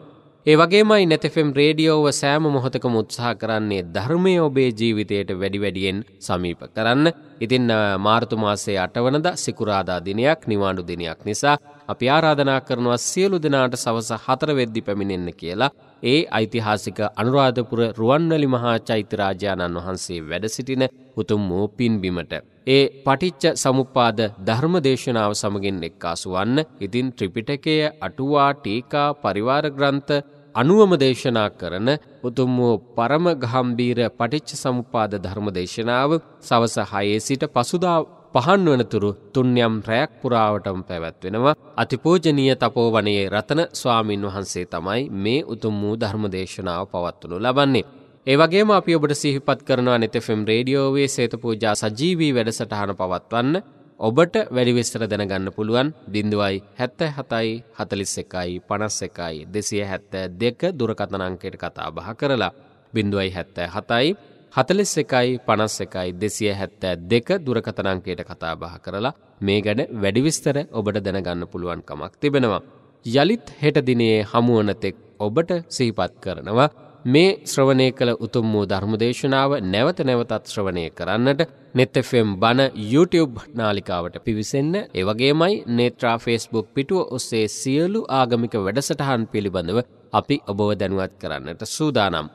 ඒ වගේමයි නැතිෆෙම් රේඩියෝව සෑම මොහොතකම උත්සාහ කරන්නේ ධර්මය ඔබේ ජීවිතයට වැඩිවැඩියෙන් සමීප කරන්න. ඉතින් මාර්තුමාසේ අටවනද සිකුරාදා දිනයක් නිවාඩු දිනයක් නිසා අපි ආරාධනා කරනවා සියලු දෙනාට සවස හතර වෙද්දි පැමිණෙන්න කියලා ඒ ඓතිහාසික අනුරාධපුර රුවන්වැලි මහා චෛත්‍යරාජානන් වහන්සේ වැඩ සිටින උතුම් වූ පින්බිමට ඒ පටිච්ච සමුප්පාද ධර්ම දේශනාව සමගින් එක්කාසු වන්න ඉතින් ත්‍රිපිටකය අටුවා ටීකා පරිවාර ග්‍රන්ථ අනුවම දේශනා කරන උතුම් වූ පරම ගහම්බීර පටිච්ච සමුප්පාද ධර්ම දේශනාව සවස 6 සිට පසුදා පහන් වනතුරු තුන්යම් රැයක් පුරාවටම පැවැත්වෙනවා අතිපූජනීය තපෝවනයේ රතන ස්වාමින් වහන්සේ තමයි මේ උතුම් වූ ධර්මදේශනාව පවත්වනු ලබන්නේ. ඒ වගේම අපි ඔබට සිහිපත් කරනවා නිතෙෆම් රේඩියෝවේ සේත පූජා සජීවී වැඩසටහන පවත්වන්න ඔබට වැඩි විස්තර දැනගන්න පුළුවන් 0.77 41 51 272 දුරකථන අංකයට කතා බහ කරලා 0.77 හතලිස් එකයි පනස් එකයි දෙසිය හැත්තෑ දෙක දුරකතනංකයට කතාබහ කරලා මේ ගැන වැඩිවිස්තර ඔබට දැනගන්න පුළුවන්කමක් තිබෙනවා. යළිත් හෙටදිනයේ හමුවනතෙක් ඔබට සහිපත් කරනවා මේ ශ්‍රවණය කළ උතුම් වූ ධර්මදේශනාව නැවත නැවතත් ශ්‍රවණය කරන්නට නෙත්තෆම් බණ YouTube නාලිකාවට පිවිසෙන්න ඒවගේමයි නේත්‍රා ෆේස්බුක් පිටුව ඔස්සේ සියලු ආගමික වැඩසටහන් පිළිබඳව අපි ඔබව දැනුවත් කරන්නට සූදානම්.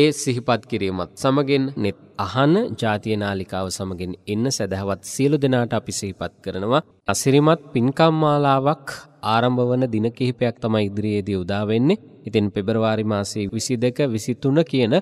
ඒ සිහිපත් කිරීමත් සමගින් නෙත් අහන ජාතිය නාලිකාව සමගින් ඉන්න සැදැහවත් සියලු දෙනාට අපි සිහිපත් කරනවා. අසිරිමත් පින්කම්මාලාවක් ආරම්භ වන දින කිහිපයක් තමයි ඉදිරියේදී උදාවෙන්නේ. ඉතින් පෙබරවාරි මාසේ විසි දෙක විසිතුන කියන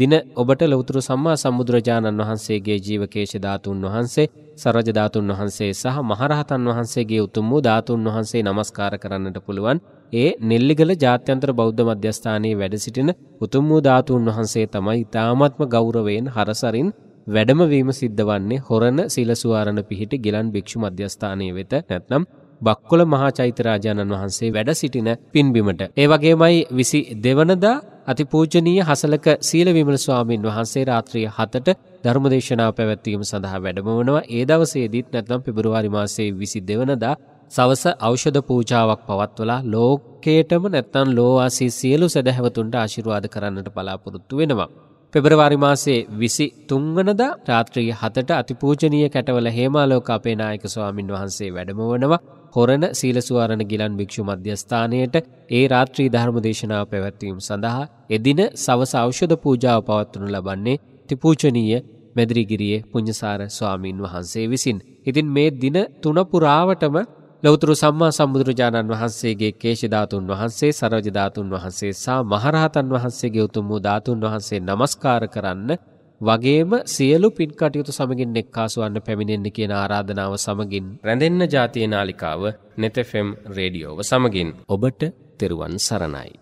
දින ඔබට ලොවතුරු සම්මා සම්බුදුරජාණන් වහන්සේගේ ජීවකේශධාතුන් වහන්සේ සරජධාතුන් වහන්සේ සහ මහරහතන් වහන්සේගේ උතුම් වූ ධාතුන් වහන්සේ නමස්කාර කරන්නට පුළුවන් ඒ නෙල්ලිගල ජාත්‍යන්තර බෞද්ධ මධ්‍යස්ථානයේ වැඩ සිටින උතුම් වූ ධාතුන් වහන්සේ තමයි ඉතාමත්ම ගෞරවයෙන් හරසරින් වැඩමවීම සිද්ධ වන්නේ හොරණ සීලසුවාරණ පිහිටි ගිලන් භික්ෂු මධ්‍යස්ථානයේ වෙත නැත්නම් බක්කොල මහා චෛත්‍යරාජාණන් වහන්සේ වැඩ සිටින පින්බිමට. ඒ වගේමයි විසි දෙවනදා අතිපූජනීය හසලක සීල විමල ස්වාමීන් වහන්සේ රාත්‍රිය හතට ධර්මදේශනා පැවැත්වීම සඳහා වැඩමවනවා ඒ දවසේදීත් නැත්නම් පෙබරවාරි මාසයේ විසි දෙවනදා සවස ඖෂධ පූජාවක් පවත්වලා ලෝකේටම නැත්තන් ලෝවාසී සියලු සැදැහැවතුන්ට ආශිරවාද කරන්නට බලාපොරොත්තු වෙනවා. පෙබරවාරි මාසේ විසි තුංගනද රාත්‍රී හතට අතිපූජනීය කැටවල හේමාලෝක අපේ නායක ස්වාමින් වහන්සේ වැඩමවනවා හොරණ සීලසුවාරණ ගිලන් භික්‍ෂු මධ්‍යස්ථානයට ඒ රාත්‍රී ධර්ම දේශනාව පැවැත්වීම සඳහා එදින සවස ෞෂධ පූජාව පවත්වනු ලබන්නේ තිපූජනීය මැදිරිගිරියේ පුං්ඥසාර ස්වාමීන් වහන්සේ විසින්. ඉතින් මේ දින තුනපුරාවටම ලෞතුරු සම්මා සම්බුදුරජාණන් වහන්සේගේ කේශධාතුන් වහන්සේ සරජධාතුන් වහන්සේ සහ මහරහතන් වහන්සේගේ උතුම් වූ ධාතුන් වහන්සේ නමස්කාර කරන්න වගේම සියලු පින් කටයුතු සමගින් එක්කාසුවන්න පැමිණෙන්න කියන ආරාධනාව සමගින් රැඳෙන්න ජාතිය නාලිකාව නෙතෆෙම් රේඩියෝව සමගින් ඔබට තෙරුවන් සරණයි.